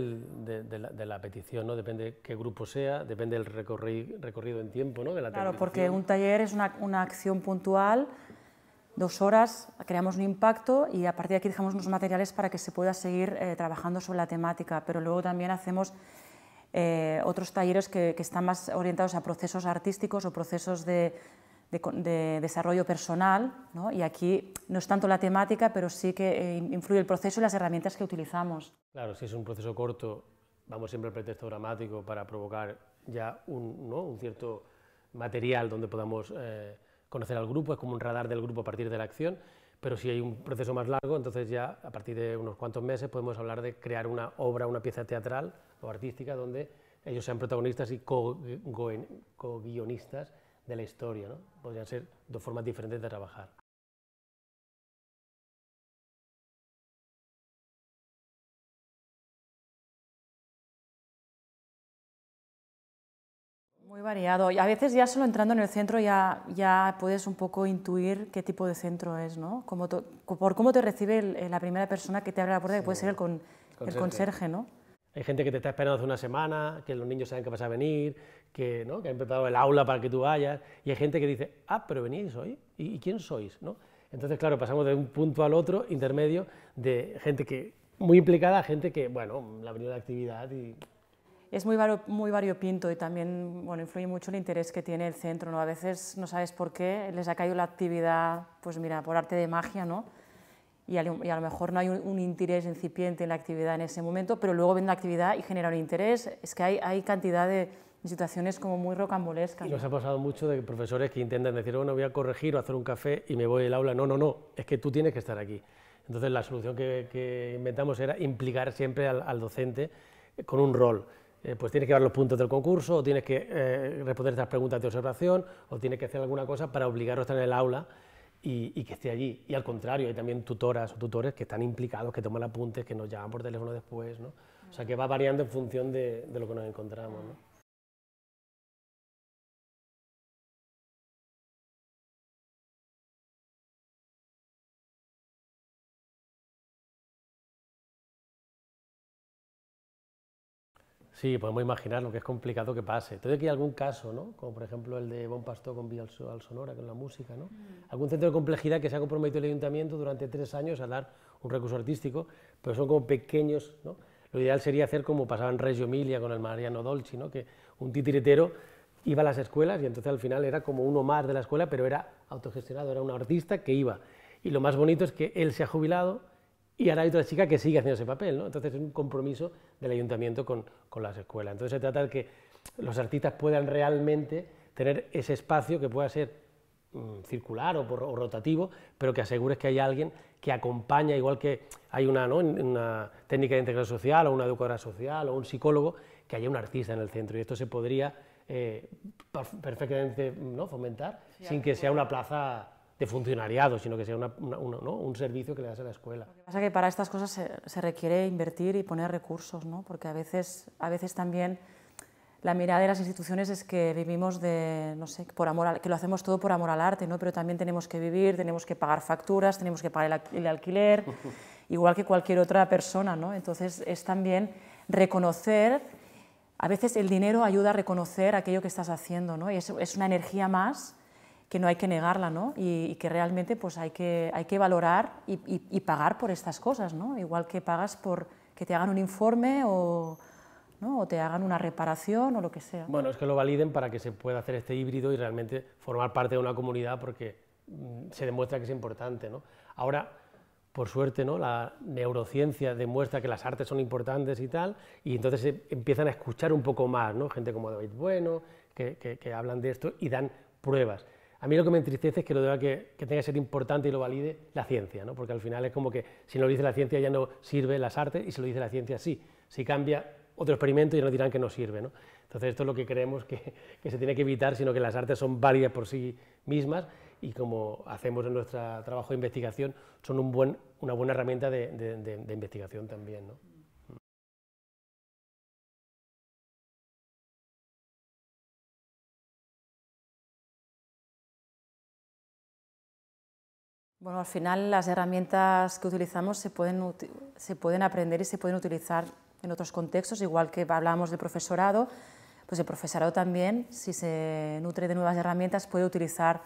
la, petición, ¿no? Depende qué grupo sea, depende del recorrido en tiempo, ¿no? De la claro, porque un taller es una, acción puntual, dos horas, creamos un impacto y a partir de aquí dejamos unos materiales para que se pueda seguir eh, trabajando sobre la temática, pero luego también hacemos eh, otros talleres que, están más orientados a procesos artísticos o procesos de, de, desarrollo personal, y aquí no es tanto la temática, pero sí que eh, influye el proceso y las herramientas que utilizamos. Claro, si es un proceso corto, vamos siempre al pretexto dramático para provocar ya un, cierto material donde podamos eh, conocer al grupo, es como un radar del grupo a partir de la acción, pero si hay un proceso más largo, entonces ya a partir de unos cuantos meses podemos hablar de crear una obra, una pieza teatral o artística donde ellos sean protagonistas y eh, co-guionistas de la historia. ¿no? Podrían ser dos formas diferentes de trabajar. Muy variado. a veces ya solo entrando en el centro ya, puedes un poco intuir qué tipo de centro es, ¿no? por cómo te recibe la primera persona que te abre la puerta, que puede ser el, con, conserje, el conserje ¿no? hay gente que te está esperando hace una semana, que los niños saben que vas a venir, que, ¿no? que han preparado el aula para que tú vayas, y hay gente que dice, ah, pero venís hoy, ¿y, quién sois? ¿no? Entonces, claro, pasamos de un punto al otro intermedio de gente que muy implicada gente que, bueno, la venido la actividad y... Es muy, muy variopinto y también bueno, influye mucho el interés que tiene el centro. ¿no? A veces no sabes por qué, les ha caído la actividad, pues mira, por arte de magia, ¿no? y a, lo mejor no hay un, interés incipiente en la actividad en ese momento, pero luego ven la actividad y genera un interés. Es que hay, cantidad de situaciones como muy rocambolescas. Y nos ha pasado mucho de profesores que intentan decir, bueno, oh, voy a corregir o hacer un café y me voy al aula. No, no, no, es que tú tienes que estar aquí. Entonces la solución que, inventamos era implicar siempre al, docente con un rol. Eh, pues tienes que dar los puntos del concurso, o tienes que eh, responder estas preguntas de observación, o tienes que hacer alguna cosa para obligarlo a estar en el aula y, que esté allí. Y al contrario, hay también tutoras o tutores que están implicados, que toman apuntes, que nos llaman por teléfono después, ¿no? O sea, que va variando en función de, lo que nos encontramos, Sí, podemos imaginar lo que es complicado que pase. Entonces aquí hay algún caso, ¿no? Como por ejemplo el de Bon Pastor con Vía al Sonora, con la música, ¿no? Mm. Algún centro de complejidad que se ha comprometido el ayuntamiento durante tres años a dar un recurso artístico, pero son como pequeños, ¿no? Lo ideal sería hacer como pasaba en Reggio Emilia con el Mariano Dolci, ¿no? Que un titiritero iba a las escuelas y entonces al final era como uno más de la escuela, pero era autogestionado, era un artista que iba. Y lo más bonito es que él se ha jubilado y ahora hay otra chica que sigue haciendo ese papel, ¿no? Entonces es un compromiso del ayuntamiento con, con las escuelas. Entonces se trata de que los artistas puedan realmente tener ese espacio que pueda ser mm, circular o, rotativo, pero que asegures que hay alguien que acompaña, igual que hay una, una técnica de integración social o una educadora social o un psicólogo, que haya un artista en el centro. Y esto se podría eh, perfectamente ¿no? fomentar sin que sea una plaza de funcionariado, sino que sea un servicio que le das a la escuela. Lo que pasa es que para estas cosas se, requiere invertir y poner recursos, ¿no? porque a veces, a veces también la mirada de las instituciones es que vivimos de, no sé, por amor que lo hacemos todo por amor al arte, ¿no? pero también tenemos que vivir, tenemos que pagar facturas, tenemos que pagar el, alquiler, *laughs* igual que cualquier otra persona. ¿no? Entonces es también reconocer a veces el dinero ayuda a reconocer aquello que estás haciendo, ¿no? Y es, una energía más que no hay que negarla, ¿no? Y, que realmente pues hay que, valorar y, pagar por estas cosas, ¿no? Igual que pagas por que te hagan un informe o, te hagan una reparación o lo que sea. Bueno, es que lo validen para que se pueda hacer este híbrido y realmente formar parte de una comunidad porque mm, se demuestra que es importante, Ahora, por suerte, ¿no? la neurociencia demuestra que las artes son importantes y tal, y entonces empiezan a escuchar un poco más, gente como David Bueno, que hablan de esto y dan pruebas. A mí lo que me entristece es que lo tenga que ser importante y lo valide la ciencia, ¿no? porque al final es como que si no lo dice la ciencia ya no sirve las artes y si lo dice la ciencia sí. Si cambia otro experimento ya nos dirán que no sirve. ¿no? Entonces esto es lo que creemos que, *laughs* se tiene que evitar, sino que las artes son válidas por sí mismas y como hacemos en nuestro trabajo de investigación, son una buena herramienta de, investigación también. Bueno, al final las herramientas que utilizamos se pueden, se pueden aprender y se pueden utilizar en otros contextos, igual que hablábamos del profesorado, pues el profesorado también, si se nutre de nuevas herramientas, puede utilizar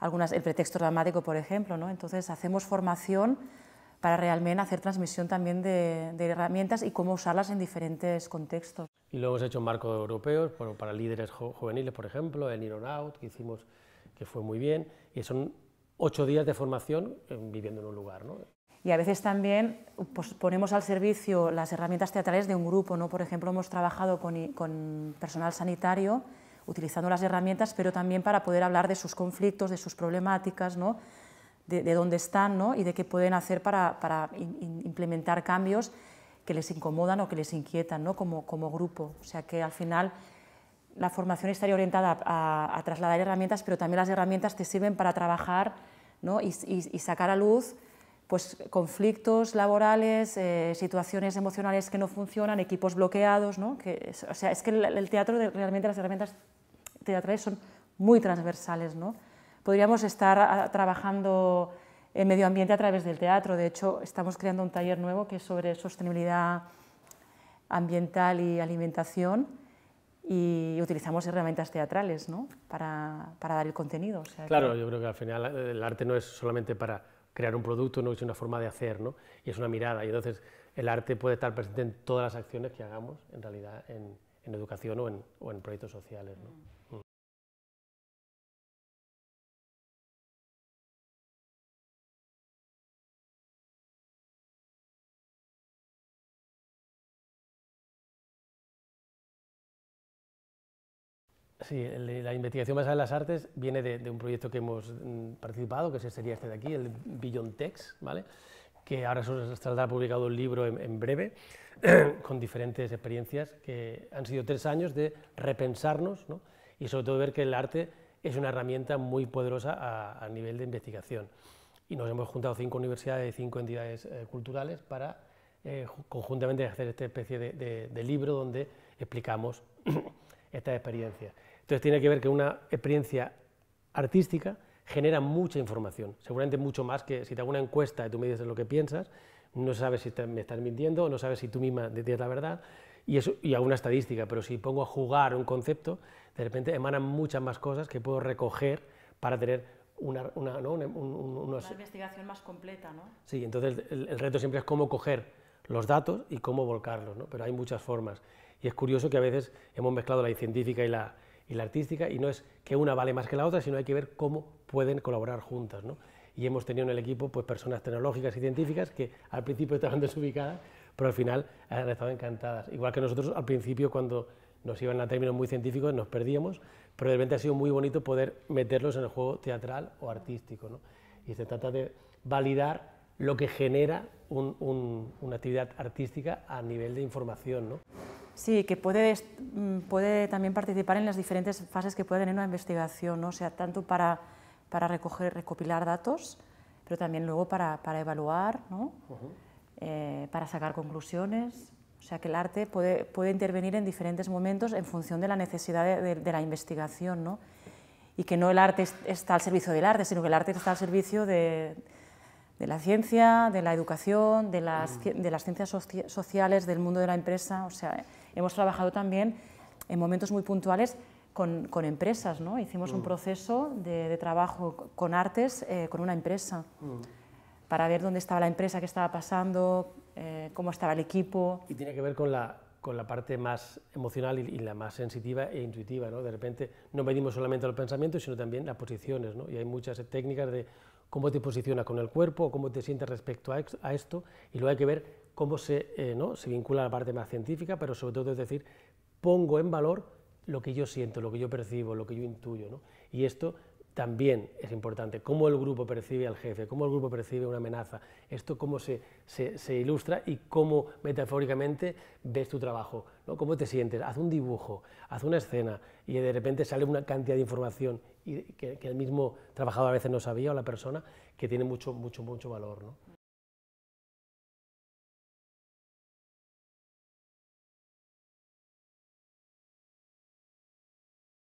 algunas, el pretexto dramático, por ejemplo. ¿no? Entonces, hacemos formación para realmente hacer transmisión también de, herramientas y cómo usarlas en diferentes contextos. Y luego hemos hecho marcos europeos para líderes juveniles, por ejemplo, el Iron Out, que hicimos que fue muy bien, y son ocho días de formación eh, viviendo en un lugar. Y a veces también pues, ponemos al servicio las herramientas teatrales de un grupo. ¿no? Por ejemplo, hemos trabajado con, personal sanitario utilizando las herramientas, pero también para poder hablar de sus conflictos, de sus problemáticas, de, dónde están ¿no? y de qué pueden hacer para, implementar cambios que les incomodan o que les inquietan ¿no? como, como grupo. O sea que al final la formación estaría orientada a, trasladar herramientas, pero también las herramientas te sirven para trabajar y, sacar a luz pues, conflictos laborales, eh, situaciones emocionales que no funcionan, equipos bloqueados. ¿no? o sea, es que el, teatro, realmente las herramientas teatrales son muy transversales. ¿no? Podríamos estar ah, trabajando en medio ambiente a través del teatro. De hecho, estamos creando un taller nuevo que es sobre sostenibilidad ambiental y alimentación y utilizamos herramientas teatrales ¿no? para, dar el contenido. claro, yo creo que al final eh, el arte no es solamente para crear un producto, no es una forma de hacer, y es una mirada. Y entonces el arte puede estar presente en todas las acciones que hagamos, en realidad, en, educación o en, proyectos sociales. ¿no? Sí, la investigación basada en las artes viene de, un proyecto que hemos mm, participado, que sería este, este de aquí, el Beyond Text, ¿vale? que ahora de publicado un libro en, breve, *clears throat* con diferentes experiencias, que han sido tres años de repensarnos ¿no? y sobre todo ver que el arte es una herramienta muy poderosa a, nivel de investigación. Y nos hemos juntado cinco universidades y cinco entidades eh, culturales para eh, conjuntamente hacer esta especie de, de libro donde explicamos *clears throat* estas experiencias. Entonces tiene que ver que una experiencia artística genera mucha información, seguramente mucho más que si te hago una encuesta y tú me dices lo que piensas, no sabes si me estás mintiendo, no sabes si tú misma dices la verdad, y, eso, a una estadística, pero si pongo a jugar un concepto, de repente emanan muchas más cosas que puedo recoger para tener una, investigación más completa. ¿no? Sí, entonces el, reto siempre es cómo coger los datos y cómo volcarlos, ¿no? pero hay muchas formas. Y es curioso que a veces hemos mezclado la científica y la, y la artística, y no es que una vale más que la otra, sino hay que ver cómo pueden colaborar juntas. ¿no? Y hemos tenido en el equipo pues, personas tecnológicas y científicas que al principio estaban *laughs* desubicadas, pero al final han estado encantadas. Igual que nosotros al principio cuando nos iban a términos muy científicos nos perdíamos, pero de repente ha sido muy bonito poder meterlos en el juego teatral o artístico. ¿no? Y se trata de validar lo que genera una actividad artística a nivel de información. ¿no? Sí, que puede, mm, puede también participar en las diferentes fases que puede tener una investigación, ¿no? sea, tanto para, para recoger, recopilar datos, pero también luego para, para evaluar, ¿no? Eh, para sacar conclusiones. O sea, que el arte puede, puede intervenir en diferentes momentos en función de la necesidad de, la investigación, ¿no? y que no el arte está al servicio del arte, sino que el arte está al servicio de, de la ciencia, de la educación, de las, mm. de las ciencias sociales, del mundo de la empresa. O sea, Hemos trabajado también en momentos muy puntuales con, empresas, ¿no? Hicimos un mm. proceso de, trabajo con artes eh, con una empresa mm. para ver dónde estaba la empresa, qué estaba pasando, eh, cómo estaba el equipo. Y tiene que ver con la, con la parte más emocional y, la más sensitiva e intuitiva, ¿no? De repente no medimos solamente los pensamientos, sino también las posiciones, ¿no? Y hay muchas técnicas de cómo te posicionas con el cuerpo, cómo te sientes respecto a, esto, y luego hay que ver cómo se, eh, ¿no? se vincula la parte más científica, pero sobre todo es decir, pongo en valor lo que yo siento, lo que yo percibo, lo que yo intuyo. ¿no? Y esto también es importante, cómo el grupo percibe al jefe, cómo el grupo percibe una amenaza, esto cómo se, ilustra y cómo metafóricamente ves tu trabajo, ¿no? cómo te sientes, haz un dibujo, haz una escena y de repente sale una cantidad de información que, que, el mismo trabajador a veces no sabía o la persona que tiene mucho, mucho, mucho valor. ¿no?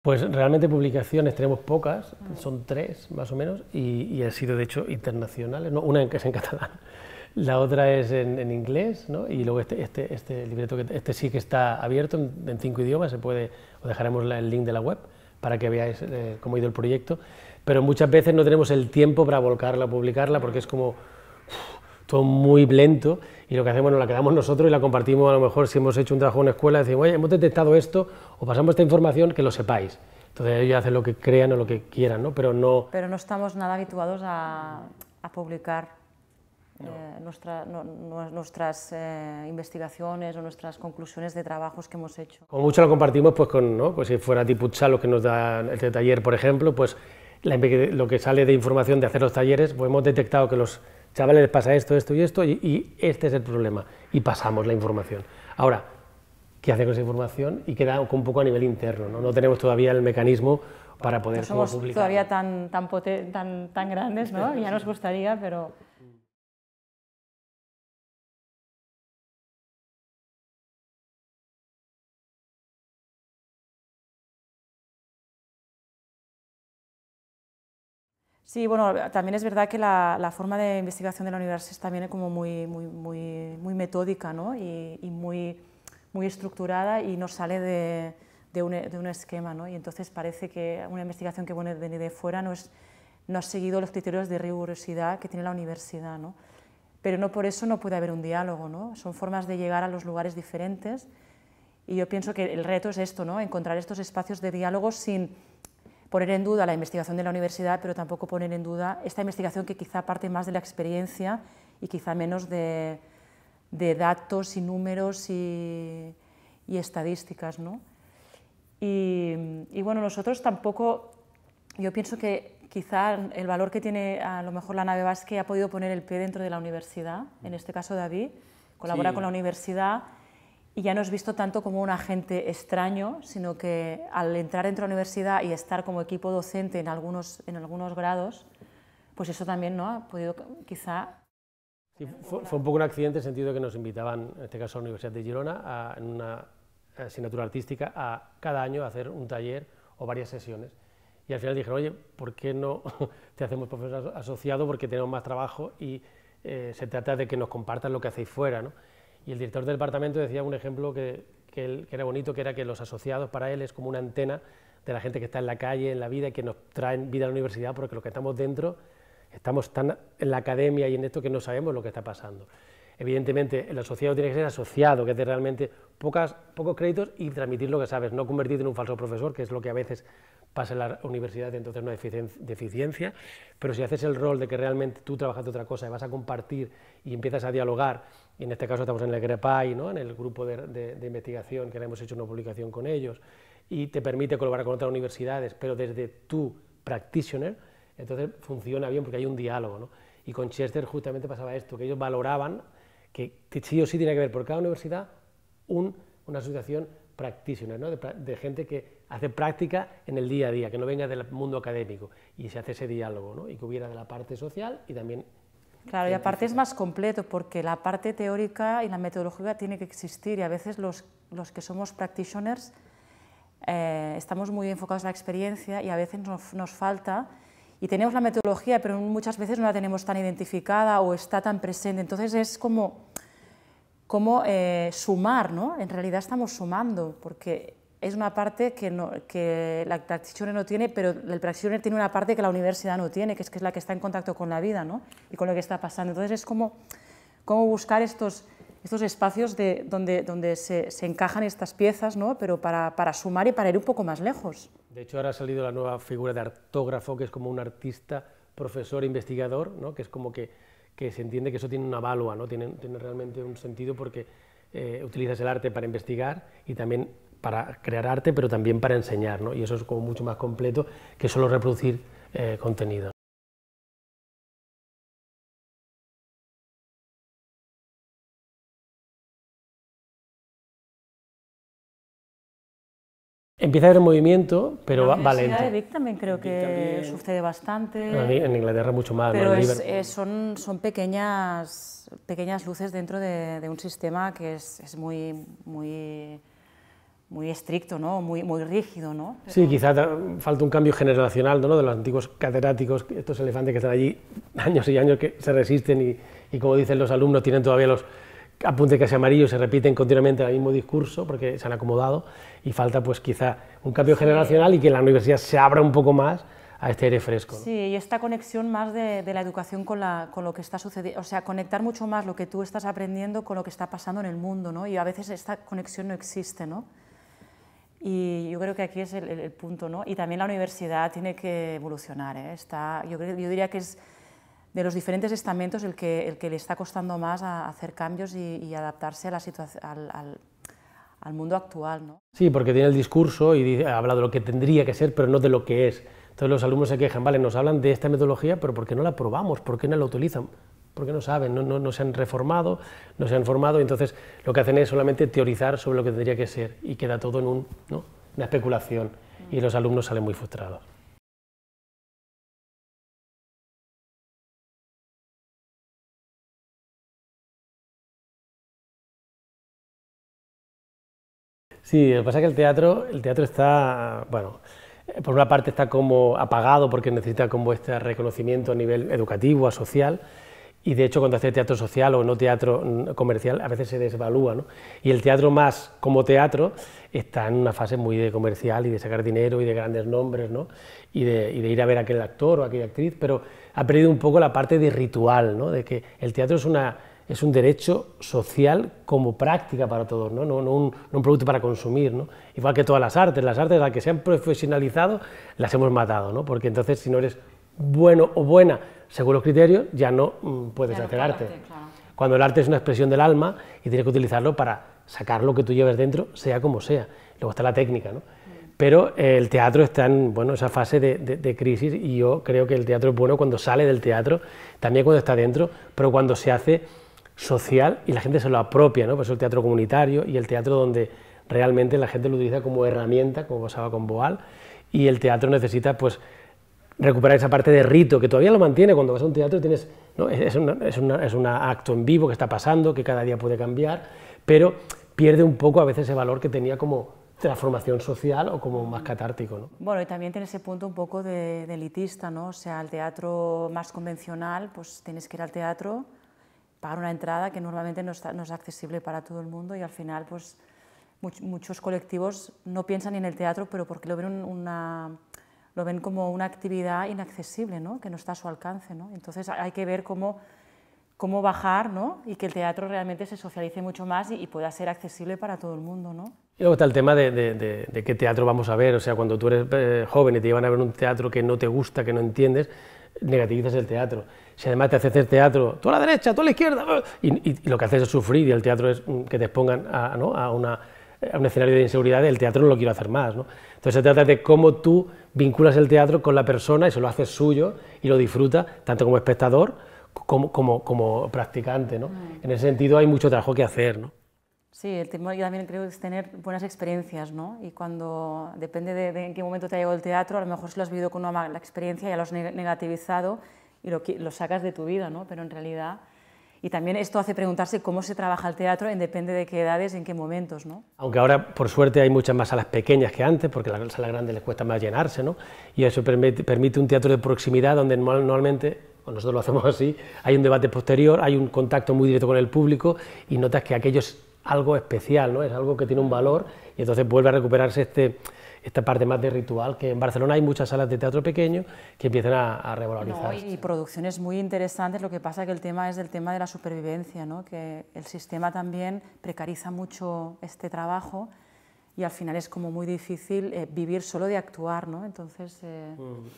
Pues realmente publicaciones tenemos pocas, ah. son tres más o menos, y, han sido de hecho internacionales, una es en catalán, *laughs* la otra es en, inglés, ¿no? y luego este, este, este libreto, que, este sí que está abierto en, cinco idiomas, se puede, os dejaremos el link de la web para que veáis eh, cómo ha ido el proyecto, pero muchas veces no tenemos el tiempo para volcarla, publicarla, porque es como, son muy lento y lo que hacemos nos la quedamos nosotros y la compartimos a lo mejor si hemos hecho un trabajo en una escuela, decimos, oye, hemos detectado esto o pasamos esta información que lo sepáis. Entonces ellos hacen lo que crean o lo que quieran, ¿no? Pero no... Pero no estamos nada habituados a, a publicar eh, nuestra, nuestras eh, investigaciones o nuestras conclusiones de trabajos que hemos hecho. Como mucho lo compartimos, pues, con, ¿no? pues si fuera Tipucha lo que nos da este taller, por ejemplo, pues lo que sale de información de hacer los talleres, pues hemos detectado que los chavales, pasa esto, esto y esto, y, este es el problema. Y pasamos la información. Ahora, ¿qué hace con esa información? Y queda un poco a nivel interno, ¿no? No tenemos todavía el mecanismo para poder no pues somos todavía tan, tan, tan, tan grandes, ¿no? Ya nos gustaría, pero... Sí, bueno, también es verdad que la, forma de investigación de la universidad también es como muy, muy, muy, muy metódica ¿no? y, muy, muy estructurada y no sale de, un, esquema. ¿no? Y entonces parece que una investigación que viene de fuera no, es, no ha seguido los criterios de rigurosidad que tiene la universidad. ¿no? Pero no por eso no puede haber un diálogo. ¿no? Son formas de llegar a los lugares diferentes y yo pienso que el reto es esto, ¿no? encontrar estos espacios de diálogo sin poner en duda la investigación de la universidad, pero tampoco poner en duda esta investigación que quizá parte más de la experiencia y quizá menos de, datos y números y, estadísticas. ¿no? Y, bueno, nosotros tampoco, yo pienso que quizá el valor que tiene a lo mejor la nave vasca ha podido poner el pie dentro de la universidad, en este caso David, colabora con la universidad y ya no es visto tanto como un agente extraño, sino que al entrar dentro de la universidad y estar como equipo docente en algunos, en algunos grados, pues eso también ¿no? ha podido quizá... fue, un poco un accidente en el sentido de que nos invitaban, en este caso a la Universidad de Girona, a, en una asignatura artística, a cada año a hacer un taller o varias sesiones. Y al final dijeron, oye, ¿por qué no *laughs* te hacemos profesor asociado? Porque tenemos más trabajo y eh, se trata de que nos compartas lo que hacéis fuera. ¿no? Y el director del departamento decía un ejemplo que, era bonito, que era que los asociados para él es como una antena de la gente que está en la calle, en la vida, y que nos traen vida a la universidad, porque los que estamos dentro estamos tan en la academia y en esto que no sabemos lo que está pasando. Evidentemente, el asociado tiene que ser asociado, que es de realmente pocos créditos y transmitir lo que sabes, no convertirte en un falso profesor, que es lo que a veces pasa en la universidad, entonces no hay deficiencia, pero si haces el rol de que realmente tú trabajas de otra cosa y vas a compartir y empiezas a dialogar y en este caso estamos en el GREPAI, ¿no? en el grupo de, investigación que hemos hecho una publicación con ellos, y te permite colaborar con otras universidades, pero desde tu practitioner, entonces funciona bien porque hay un diálogo. ¿no? Y con Chester justamente pasaba esto, que ellos valoraban que sí o sí tiene que haber por cada universidad un, una asociación practitioner, ¿no? de, gente que hace práctica en el día a día, que no venga del mundo académico, y se hace ese diálogo, ¿no? y que hubiera de la parte social y también Claro, y aparte es más completo porque la parte teórica y la metodología tiene que existir y a veces los, que somos practitioners eh, estamos muy enfocados en la experiencia y a veces nos, falta y tenemos la metodología pero muchas veces no la tenemos tan identificada o está tan presente. Entonces es como, como eh, sumar, ¿no? En realidad estamos sumando porque es una parte que, no, que la practitioner no tiene, pero el practitioner tiene una parte que la universidad no tiene, que es, que es la que está en contacto con la vida ¿no? y con lo que está pasando. Entonces es como, buscar estos, estos espacios de, donde, donde se, encajan estas piezas, ¿no? pero para, sumar y para ir un poco más lejos. De hecho, ahora ha salido la nueva figura de artógrafo, que es como un artista, profesor, investigador, ¿no? que es como que, se entiende que eso tiene una valua, ¿no? tiene, realmente un sentido porque eh, utilizas el arte para investigar y también para crear arte, pero también para enseñar, y eso es como mucho más completo que solo reproducir eh, contenido. Empieza a haber movimiento, pero va, lento. Vic también creo que sucede bastante. En Inglaterra mucho más. Pero eh, son, son pequeñas, pequeñas luces dentro de, un sistema que es, es muy, muy muy estricto, ¿no? muy, muy rígido. ¿no? Sí, quizá falta un cambio generacional ¿no? de los antiguos catedráticos, estos elefantes que están allí años y años que se resisten y, y como dicen los alumnos, tienen todavía los apuntes casi amarillos, se repiten continuamente el mismo discurso porque se han acomodado y falta pues quizá un cambio generacional y que la universidad se abra un poco más a este aire fresco. Sí, y esta conexión más de, de la educación con, la, con, lo que está sucediendo, o sea, conectar mucho más lo que tú estás aprendiendo con lo que está pasando en el mundo, ¿no? Y a veces esta conexión no existe, ¿no? Y yo creo que aquí es el, punto, ¿no? Y también la universidad tiene que evolucionar, ¿eh? Está, yo, diría que es de los diferentes estamentos el que, el que le está costando más a hacer cambios y, adaptarse a la situación, al, al, mundo actual, ¿no? Sí, porque tiene el discurso y habla de lo que tendría que ser, pero no de lo que es. Entonces los alumnos se quejan, vale, nos hablan de esta metodología, pero ¿por qué no la probamos? ¿Por qué no la utilizan? porque no saben, no, se han reformado, no se han formado, y entonces lo que hacen es solamente teorizar sobre lo que tendría que ser y queda todo en una especulación y los alumnos salen muy frustrados. Sí, lo que pasa es que el teatro, el teatro está, bueno, por una parte está como apagado porque necesita como este reconocimiento a nivel educativo, a social, y de hecho cuando hace teatro social o no teatro mm, comercial a veces se desvalúa, ¿no? Y el teatro más como teatro está en una fase muy de comercial y de sacar dinero y de grandes nombres, ¿no? Y de, y de ir a ver a aquel actor o aquella actriz, pero ha perdido un poco la parte de ritual, ¿no? De que el teatro es una es un derecho social como práctica para todos, no, no, un, no un, producto para consumir. no Igual que todas las artes, las artes a las que se han profesionalizado las hemos matado, porque entonces si no eres bueno o buena según los criterios, ya no mm, puedes hacer arte. Cuando el arte es una expresión del alma y tienes que utilizarlo para sacar lo que tú llevas dentro, sea como sea. Luego está la técnica, ¿no? Mm. Pero eh, el teatro está en bueno, esa fase de, crisis y yo creo que el teatro es bueno cuando sale del teatro, también cuando está dentro, pero cuando se hace social y la gente se lo apropia, ¿no? Por eso el teatro comunitario y el teatro donde realmente la gente lo utiliza como herramienta, como pasaba con Boal, y el teatro necesita pues recuperar esa parte de rito, que todavía lo mantiene cuando vas a un teatro, tienes, ¿no? es, un es es acto en vivo que está pasando, que cada día puede cambiar, pero pierde un poco a veces ese valor que tenía como transformación social o como más catártico. Bueno, y también tiene ese punto un poco de, elitista, ¿no? O sea, el teatro más convencional, pues tienes que ir al teatro, pagar una entrada que normalmente no, no es accesible para todo el mundo y al final, pues muchos colectivos no piensan en el teatro, pero porque lo ven una lo ven como una actividad inaccesible, ¿no? que no está a su alcance. ¿no? Entonces hay que ver cómo, cómo bajar ¿no? y que el teatro realmente se socialice mucho más y, pueda ser accesible para todo el mundo. ¿no? Y luego está el tema de, de, qué teatro vamos a ver, o sea, cuando tú eres eh, joven y te llevan a ver un teatro que no te gusta, que no entiendes, negativizas el teatro. Si además te haces el teatro, tú a la derecha, tú a la izquierda, ¡ah! y, lo que haces es sufrir y el teatro es mm, que te expongan ¿no? a una a un escenario de inseguridad, el teatro no lo quiero hacer más. ¿no? Entonces se trata de cómo tú vinculas el teatro con la persona y se lo haces suyo y lo disfruta, tanto como espectador como, como, practicante. ¿no? Mm. En ese sentido hay mucho trabajo que hacer. ¿no? Sí, el tema yo también creo es tener buenas experiencias, ¿no? Y cuando depende de, en qué momento te ha llegado el teatro, a lo mejor si lo has vivido con una mala experiencia, ya lo has negativizado y lo, lo sacas de tu vida, ¿no? Pero en realidad y también esto hace preguntarse cómo se trabaja el teatro en depende de qué edades, en qué momentos. ¿no? Aunque ahora, por suerte, hay muchas más salas pequeñas que antes, porque la las salas grandes les cuesta más llenarse, ¿no? y eso permite, un teatro de proximidad donde normalmente nosotros lo hacemos así, hay un debate posterior, hay un contacto muy directo con el público y notas que aquello es algo especial, ¿no? es algo que tiene un valor y entonces vuelve a recuperarse este, esta parte más de ritual, que en Barcelona hay muchas salas de teatro pequeño que empiezan a, a revalorizar. No, y producciones muy interesantes, lo que pasa que el tema es del tema de la supervivencia, ¿no? que el sistema también precariza mucho este trabajo y al final es como muy difícil eh, vivir solo de actuar, ¿no? Entonces, eh, mm.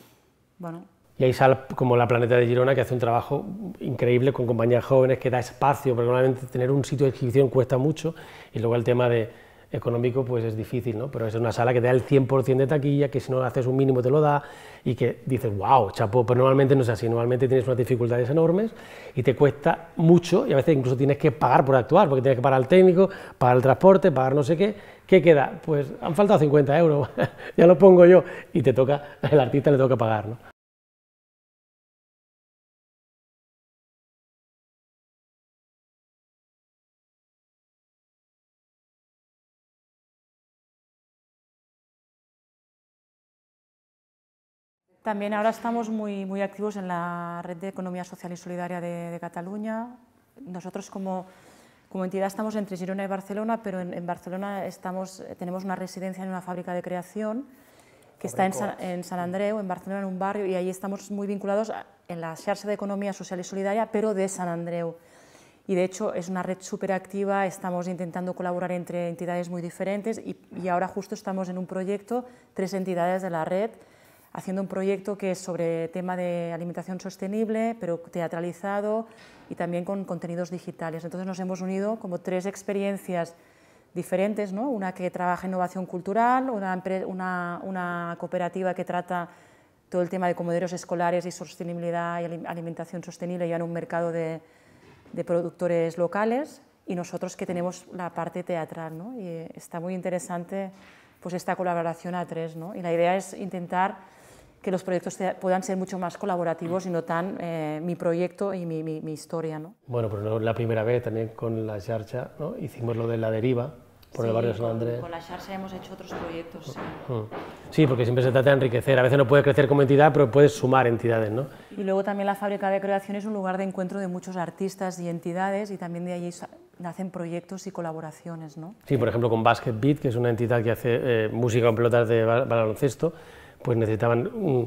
bueno, y hay sal como la Planeta de Girona que hace un trabajo increíble con compañías jóvenes que da espacio, porque normalmente tener un sitio de exhibición cuesta mucho. Y luego el tema de económico pues es difícil, ¿no? Pero es una sala que te da el 100% de taquilla, que si no haces un mínimo te lo da y que dices, wow, chapo, pero normalmente no es así, normalmente tienes unas dificultades enormes y te cuesta mucho y a veces incluso tienes que pagar por actuar, porque tienes que pagar al técnico, pagar el transporte, pagar no sé qué. ¿Qué queda? Pues han faltado 50 euros, *laughs* ya lo pongo yo y te toca, el artista le toca pagar, ¿no? También ahora estamos muy, muy activos en la red de economía social y solidaria de, Cataluña. Nosotros como, entidad estamos entre Girona y Barcelona, pero en, Barcelona tenemos una residencia en una fábrica de creación que está en San, Andreu, en Barcelona, en un barrio, y ahí estamos muy vinculados en la xarxa de economía social y solidaria, pero de San Andreu. Y de hecho es una red súper activa, estamos intentando colaborar entre entidades muy diferentes y, ahora justo estamos en un proyecto, tres entidades de la red, haciendo un proyecto que es sobre tema de alimentación sostenible, pero teatralizado y también con contenidos digitales. Entonces nos hemos unido como tres experiencias diferentes, ¿no? una que trabaja innovación cultural, una, una, cooperativa que trata todo el tema de comoderos escolares y sostenibilidad y alimentación sostenible ya en un mercado de, de productores locales y nosotros que tenemos la parte teatral. ¿no? Y está muy interesante pues, esta colaboración a tres. ¿no? Y la idea es intentar que los proyectos puedan ser mucho más colaborativos y no tan eh, mi proyecto y mi, historia. ¿no? Bueno, pero pues no, la primera vez también con la Charcha hicimos lo de la deriva por el barrio San Andrés. Con la Charcha hemos hecho otros proyectos. Sí. Mm. sí. porque siempre se trata de enriquecer. A veces no puedes crecer como entidad, pero puedes sumar entidades. ¿no? Y luego también la fábrica de creación es un lugar de encuentro de muchos artistas y entidades y también de allí hacen proyectos y colaboraciones. ¿no? Sí, por ejemplo, con Basket Beat, que es una entidad que hace eh, música con pelotas de baloncesto pues necesitaban mm,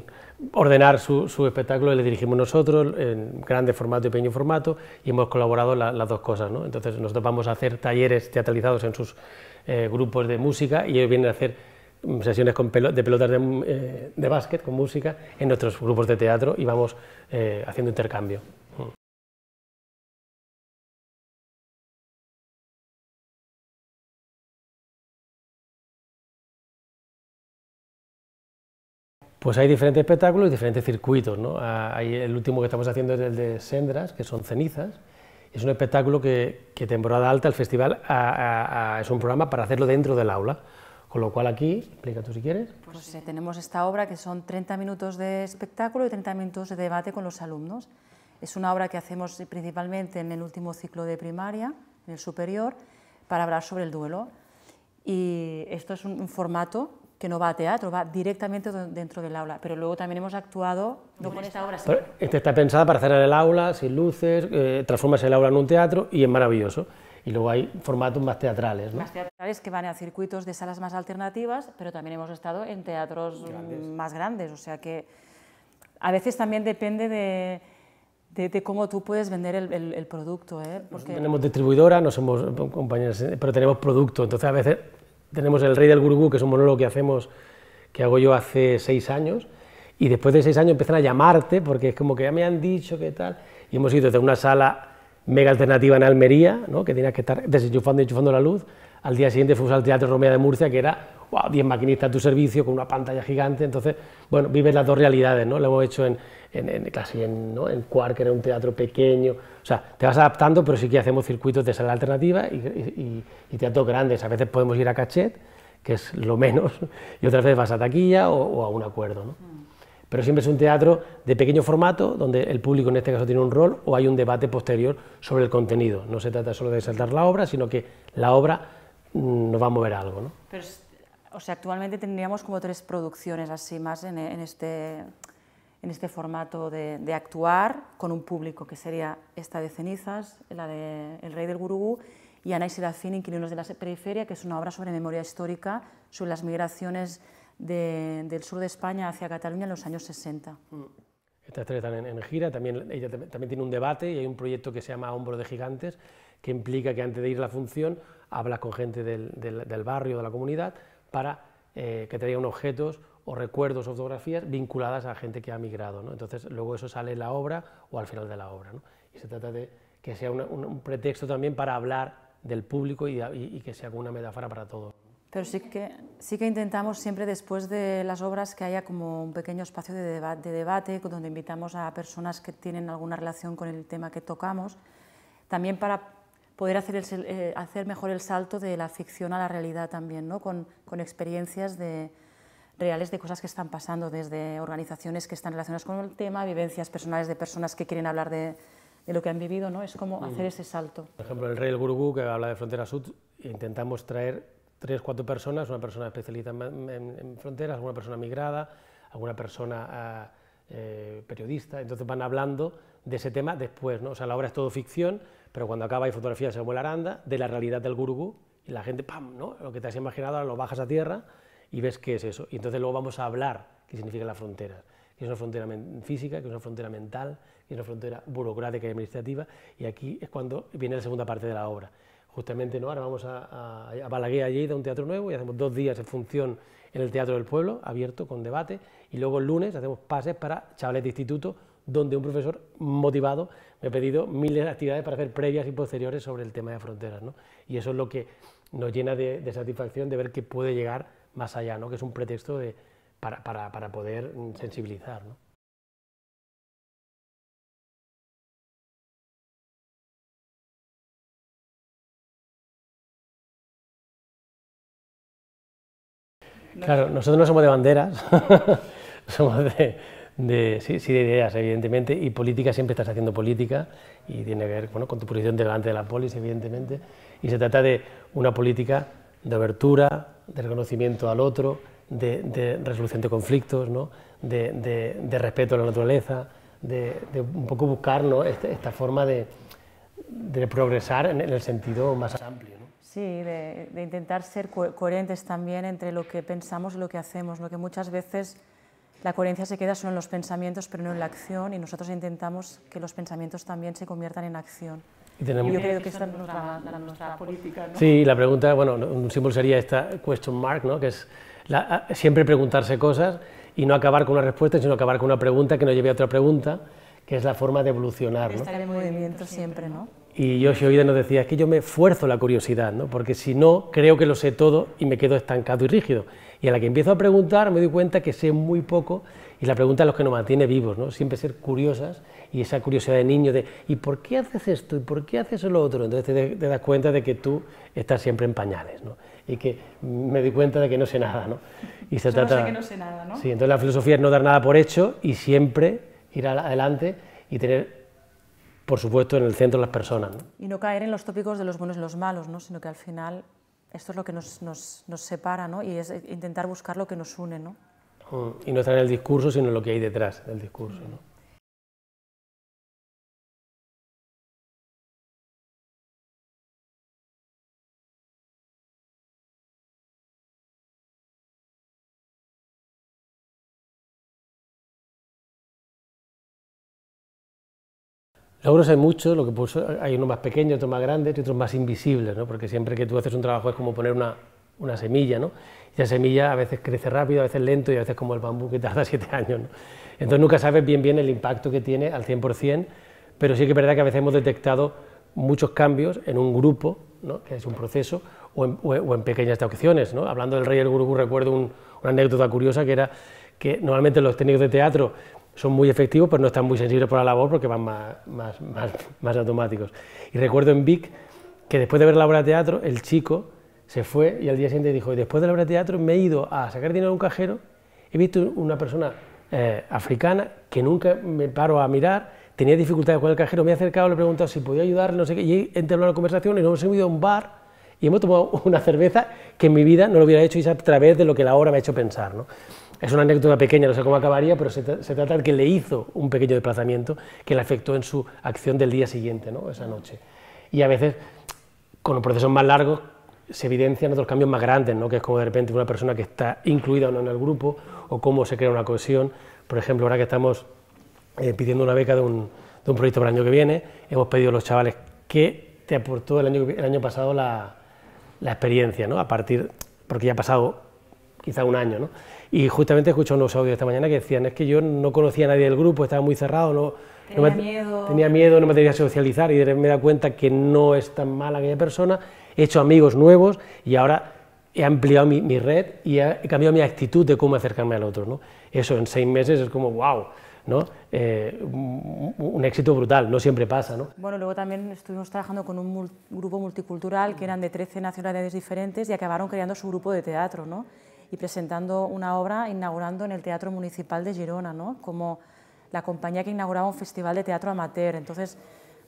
ordenar su, espectáculo y le dirigimos nosotros en grande formato y pequeño formato y hemos colaborado las dos cosas. ¿no? Entonces nosotros vamos a hacer talleres teatralizados en sus eh, grupos de música y ellos vienen a hacer mm, sesiones de pelotas mm, eh, de, básquet, con música, en nuestros grupos de teatro y vamos eh, haciendo intercambio. Pues hay diferentes espectáculos y diferentes circuitos. ¿no? Ah, hay el último que estamos haciendo es el de Sendras, que son cenizas. Es un espectáculo que, temporada alta, el festival, es un programa para hacerlo dentro del aula. Con lo cual aquí, explica tú si quieres. Pues eh, tenemos esta obra que son 30 minutos de espectáculo y 30 minutos de debate con los alumnos. Es una obra que hacemos principalmente en el último ciclo de primaria, en el superior, para hablar sobre el duelo. Y esto es un formato que no va a teatro, va directamente dentro del aula. Pero luego también hemos actuado, no con esta obra, Esta está pensada para cerrar el aula, sin luces, eh, transformas el aula en un teatro y es maravilloso. Y luego hay formatos más teatrales. ¿no? Más teatrales que van a circuitos de salas más alternativas, pero también hemos estado en teatros más grandes. O sea que a veces también depende de, de, cómo tú puedes vender el, producto. ¿eh? Porque... Tenemos distribuidora no somos compañías, pero tenemos producto, entonces a veces tenemos El Rey del Gurugú, que es un monólogo que hacemos, que hago yo hace seis años, y después de seis años empiezan a llamarte, porque es como que ya me han dicho qué tal, y hemos ido desde una sala mega alternativa en Almería, ¿no? que tenías que estar desenchufando y enchufando la luz, al día siguiente fuimos al Teatro Romea de Murcia, que era, wow, 10 maquinistas a tu servicio, con una pantalla gigante, entonces, bueno, vives las dos realidades, ¿no? Lo hemos hecho en, en, en ¿no? en Quark, que era un teatro pequeño, o sea, te vas adaptando, pero sí que hacemos circuitos de sala alternativa y, y, teatros grandes. A veces podemos ir a cachet, que es lo menos, y otras veces vas a taquilla o, a un acuerdo. ¿no? Pero siempre es un teatro de pequeño formato, donde el público en este caso tiene un rol o hay un debate posterior sobre el contenido. No se trata solo de saltar la obra, sino que la obra mm, nos va a mover algo. ¿no? Pero, o sea, actualmente tendríamos como tres producciones así más en este en este formato de, actuar con un público que sería esta de Cenizas, la de El Rey del Gurugú, y Ana y Inquilinos de la Periferia, que es una obra sobre memoria histórica sobre las migraciones del sur de España hacia Cataluña en los años 60. Estas tres están en, gira, también, ella también tiene un debate y hay un proyecto que se llama Hombro de Gigantes, que implica que antes de ir a la función hablas con gente del, barrio, de la comunidad, para eh, que traigan objetos o recuerdos o fotografías vinculadas a gente que ha migrado. Entonces, luego eso sale en la obra o al final de la obra. Y se trata de que sea un, pretexto también para hablar del público y, que sea como una metáfora para todo. Pero sí que, sí que intentamos siempre después de las obras que haya como un pequeño espacio de, debate, donde invitamos a personas que tienen alguna relación con el tema que tocamos, también para poder hacer, eh, hacer mejor el salto de la ficción a la realidad también, ¿no? con experiencias de, reales de cosas que están pasando desde organizaciones que están relacionadas con el tema, vivencias personales de personas que quieren hablar de, lo que han vivido, ¿no? Es como hacer mm. ese salto. Por ejemplo, el Rey del Gurugú, que habla de Frontera Sud, intentamos traer tres, cuatro personas, una persona especialista en, fronteras, una persona migrada, alguna persona ah, eh, periodista, entonces van hablando de ese tema después, ¿no? O sea, la obra es todo ficción, pero cuando acaba hay fotografías de Samuel Aranda, de la realidad del Gurugú, y la gente, ¡pam!, Lo que te has imaginado, lo bajas a tierra, y ves qué es eso. Y entonces luego vamos a hablar qué significa la frontera, qué es una frontera física, qué es una frontera mental, qué es una frontera burocrática y administrativa, y aquí es cuando viene la segunda parte de la obra. Justamente, ¿no? ahora vamos a, a, a Balaguer, a un teatro nuevo, y hacemos dos días en función en el Teatro del Pueblo, abierto, con debate, y luego el lunes hacemos pases para chavales de instituto, donde un profesor motivado me ha pedido miles de actividades para hacer previas y posteriores sobre el tema de fronteras. ¿no? Y eso es lo que nos llena de, de satisfacción de ver que puede llegar más allá, ¿no? que es un pretexto para, para, poder sensibilizar. Claro, nosotros no somos de banderas, *laughs* somos de, sí, de ideas, evidentemente, y política siempre estás haciendo política y tiene que ver bueno, con tu posición delante de la polis, evidentemente, y se trata de una política de abertura, de reconocimiento al otro, de, resolución de conflictos, de, respeto a la naturaleza, de, un poco buscar este, esta forma de, progresar en, el sentido más amplio. Sí, de, intentar ser coherentes también entre lo que pensamos y lo que hacemos, lo que muchas veces la coherencia se queda solo en los pensamientos, pero no en la acción, y nosotros intentamos que los pensamientos también se conviertan en acción. Y Yo creo que esta es nuestra, política. ¿no? Sí, la pregunta, bueno, un símbolo sería esta question mark, ¿no? que es siempre preguntarse cosas y no acabar con una respuesta, sino acabar con una pregunta que nos lleve a otra pregunta, que es la forma de evolucionar. ¿no? Estar en movimiento siempre, ¿no? Y Yoshi día nos decía, es que yo me esfuerzo la curiosidad, ¿no? porque si no, creo que lo sé todo y me quedo estancado y rígido. Y a la que empiezo a preguntar me doy cuenta que sé muy poco y la pregunta es lo que nos mantiene vivos, ¿no? siempre ser curiosas y esa curiosidad de niño de ¿y por qué haces esto? ¿y por qué haces lo otro? Entonces te, das cuenta de que tú estás siempre en pañales y que me doy cuenta de que no sé nada. ¿no? Y se trata, que no sé nada. Sí, entonces la filosofía es no dar nada por hecho y siempre ir adelante y tener por supuesto, en el centro de las personas. Y no caer en los tópicos de los buenos y los malos, ¿no? sino que al final esto es lo que nos, nos, nos separa ¿no? y es eh, intentar buscar lo que nos une. ¿no? Mm. Y no estar en el discurso, sino en lo que hay detrás del discurso. ¿no? Logros hay muchos, lo que pues, hay unos más pequeños, otros más grandes y otros más invisibles, ¿no? porque siempre que tú haces un trabajo es como poner una, semilla, ¿no? y la semilla a veces crece rápido, a veces lento y a veces como el bambú que tarda *laughs* siete años. Entonces nunca sabes bien bien el impacto que tiene al 100%, pero sí que es verdad que a veces hemos detectado muchos cambios en un grupo, ¿no? que es un proceso, o en, pequeñas traducciones. ¿no? Hablando del rey del gurú, recuerdo una anécdota curiosa que era que normalmente los técnicos de teatro son muy efectivos, pero no están muy sensibles por la labor porque van más, más, más, automáticos. Y recuerdo en Vic que después de ver la obra de teatro, el chico se fue y al día siguiente dijo, ...y después de la obra de teatro me he ido a sacar dinero a un cajero, he visto una persona eh, africana que nunca me paro a mirar, tenía dificultades con el cajero, me he acercado, le he preguntado si podía ayudar no sé qué, y he entablado la conversación y nos hemos ido a un bar y hemos tomado *laughs* una cerveza que en mi vida no lo hubiera hecho y es a través de lo que la obra me ha hecho pensar. ¿no? Es una anécdota pequeña, no sé cómo acabaría, pero se, trata de que le hizo un pequeño desplazamiento que le afectó en su acción del día siguiente, ¿no? esa noche. Y a veces, con los procesos más largos, se evidencian otros cambios más grandes, ¿no? que es como de repente una persona que está incluida o no en el grupo, o cómo se crea una cohesión. Por ejemplo, ahora que estamos eh, pidiendo una beca de un, proyecto para el año que viene, hemos pedido a los chavales que te aportó el año, pasado la, experiencia, ¿no? a partir, porque ya ha pasado quizá un año, ¿no? Y justamente escuché unos audios esta mañana que decían, es que yo no conocía a nadie del grupo, estaba muy cerrado, tenía, miedo. no me tenía que socializar y me da cuenta que no es tan mala aquella persona, he hecho amigos nuevos y ahora he ampliado mi, red y he cambiado mi actitud de cómo acercarme al otro. ¿no? Eso en seis meses es como, wow. ¿no? Eh, un, éxito brutal, no siempre pasa. Bueno, luego también estuvimos trabajando con un grupo multicultural que eran de 13 nacionalidades diferentes y acabaron creando su grupo de teatro. ¿no? y presentando una obra inaugurando en el Teatro Municipal de Girona, ¿no? como la compañía que inauguraba un festival de teatro amateur. Entonces,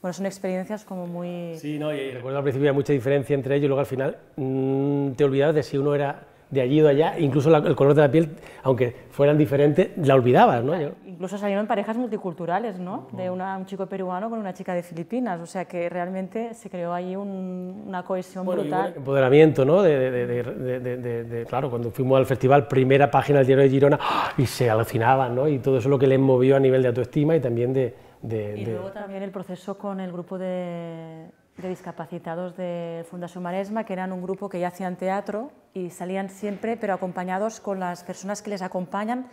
bueno, son experiencias como muy... Sí, no, y recuerdo al principio había mucha diferencia entre ellos y luego al final mm, te olvidabas de si uno era de allí o de allá, incluso el color de la piel, aunque fueran diferentes, la olvidabas, ¿no? Incluso salieron parejas multiculturales, ¿no? De un chico peruano con una chica de Filipinas, o sea que realmente se creó ahí una cohesión brutal. empoderamiento, ¿no? De, claro, cuando fuimos al festival, primera página del diario de Girona, ¡ah! y se alucinaban, ¿no? Y todo eso lo que les movió a nivel de autoestima y también de... y luego también el proceso con el grupo de de discapacitados de Fundación Maresma, que eran un grupo que ya hacían teatro y salían siempre, pero acompañados con las personas que les acompañan,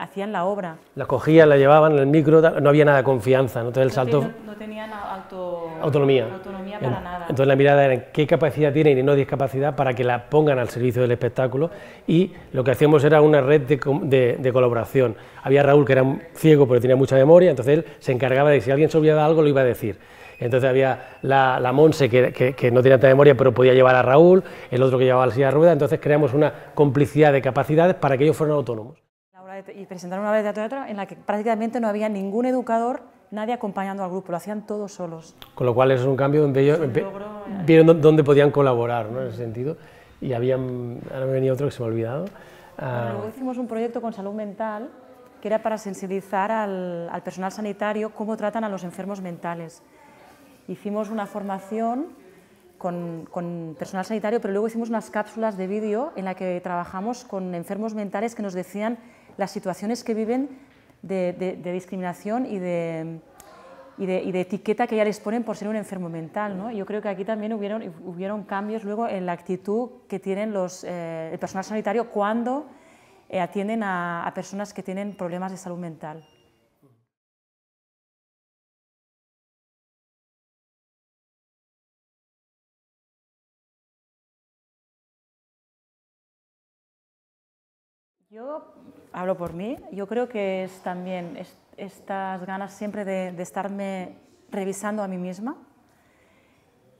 hacían la obra. La cogían, la llevaban, en el micro, no había nada de confianza, ¿no? entonces el salto... No, tenían autonomía. autonomía para nada. Entonces la mirada era qué capacidad tienen y no discapacidad para que la pongan al servicio del espectáculo y lo que hacíamos era una red de, colaboración. Había Raúl que era ciego pero tenía mucha memoria, entonces él se encargaba de que si alguien se olvidaba algo lo iba a decir. Entonces había la, Monse, que, no tenía tanta memoria, pero podía llevar a Raúl, el otro que llevaba la silla de Entonces creamos una complicidad de capacidades para que ellos fueran autónomos. Y presentaron una vez de teatro en la que prácticamente no había ningún educador nadie acompañando al grupo, lo hacían todos solos. Con lo cual es un cambio donde ellos eh, vieron dónde podían colaborar, ¿no? en ese sentido, y había... ahora me venía otro que se me ha olvidado. Ah. luego hicimos un proyecto con salud mental que era para sensibilizar al personal sanitario cómo tratan a los enfermos mentales hicimos una formación con, personal sanitario, pero luego hicimos unas cápsulas de vídeo en la que trabajamos con enfermos mentales que nos decían las situaciones que viven de, discriminación y de, etiqueta que ya les ponen por ser un enfermo mental. Yo creo que aquí también hubieron, cambios luego en la actitud que tienen los, eh, el personal sanitario cuando eh, atienden a personas que tienen problemas de salud mental. Yo hablo por mí, yo creo que es también estas ganas siempre de, estarme revisando a mí misma.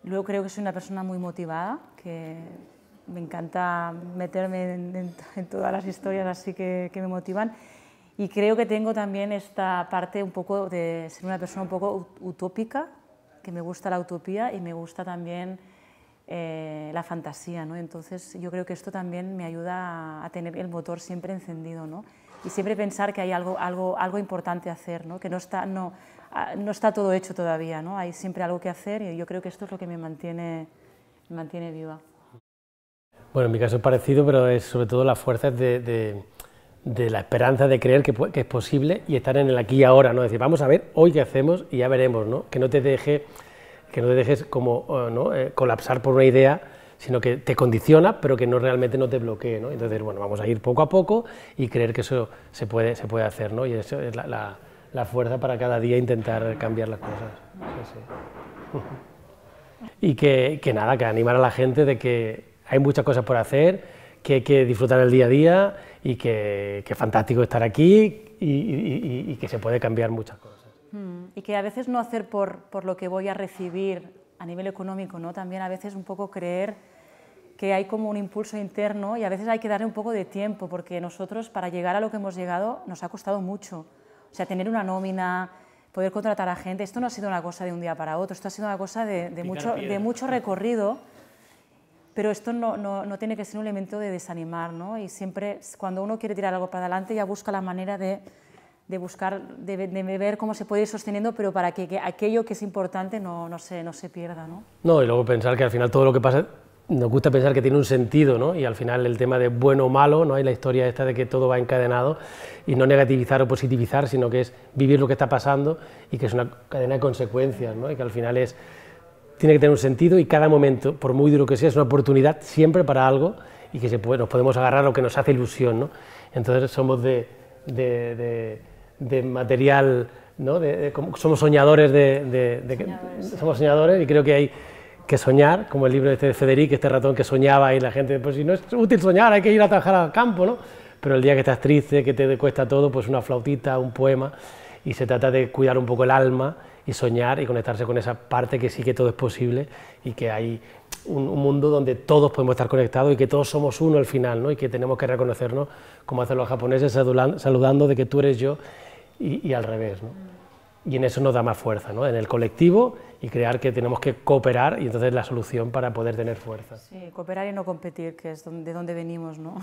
Luego creo que soy una persona muy motivada, que me encanta meterme en, en todas las historias así que, que, me motivan. Y creo que tengo también esta parte un poco de ser una persona un poco utópica, que me gusta la utopía y me gusta también eh, la fantasía, ¿no? Entonces yo creo que esto también me ayuda a, tener el motor siempre encendido, ¿no? Y siempre pensar que hay algo, algo, algo importante hacer, ¿no? Que no está, no, no está todo hecho todavía, ¿no? Hay siempre algo que hacer y yo creo que esto es lo que me mantiene, mantiene viva. Bueno, en mi caso es parecido, pero es sobre todo la fuerza de, de, la esperanza de creer que, es posible y estar en el aquí y ahora, ¿no? Es decir, vamos a ver hoy qué hacemos y ya veremos, ¿no? Que no te deje que no te dejes como eh, eh, colapsar por una idea, sino que te condiciona, pero que no realmente no te bloquee. Entonces, bueno, vamos a ir poco a poco y creer que eso se puede, se puede hacer, ¿no? y eso es la, fuerza para cada día intentar cambiar las cosas. *laughs* y que, nada, que animar a la gente de que hay muchas cosas por hacer, que hay que disfrutar el día a día y que, es fantástico estar aquí y que se puede cambiar muchas cosas. Mm. y que a veces no hacer por, por lo que voy a recibir a nivel económico, ¿no? También a veces un poco creer que hay como un impulso interno y a veces hay que darle un poco de tiempo, porque nosotros para llegar a lo que hemos llegado nos ha costado mucho. O sea, tener una nómina, poder contratar a gente, esto no ha sido una cosa de un día para otro, esto ha sido una cosa de, mucho, de mucho recorrido, pero esto no, no, no, tiene que ser un elemento de desanimar, ¿no? Y siempre cuando uno quiere tirar algo para adelante ya busca la manera de de buscar, de, ver cómo se puede ir sosteniendo, pero para que, aquello que es importante no, no, se, no se pierda. ¿no? ¿no? y luego pensar que al final todo lo que pasa, nos gusta pensar que tiene un sentido, ¿no? y al final el tema de bueno o malo, ¿no? y la historia esta de que todo va encadenado, y no negativizar o positivizar, sino que es vivir lo que está pasando y que es una cadena de consecuencias, ¿no? y que al final es tiene que tener un sentido y cada momento, por muy duro que sea, es una oportunidad siempre para algo y que se nos podemos agarrar lo que nos hace ilusión. ¿no? Entonces somos de de material, ¿no? de, somos soñadores de, somos soñadores y creo que hay que soñar, como el libro este de Federico, este ratón que soñaba y la gente, pues si no es útil soñar, hay que ir a trabajar al campo, ¿no? Pero el día que estás triste, que te cuesta todo, pues una flautita, un poema, y se trata de cuidar un poco el alma y soñar y conectarse con esa parte que sí que todo es posible y que hay un, un, mundo donde todos podemos estar conectados y que todos somos uno al final, ¿no? Y que tenemos que reconocernos, como hacen los japoneses, saludando de que tú eres yo y, al revés. Y en eso nos da más fuerza, en el colectivo y crear que tenemos que cooperar y entonces la solución para poder tener fuerza. Sí, cooperar y no competir, que es de donde venimos. ¿no?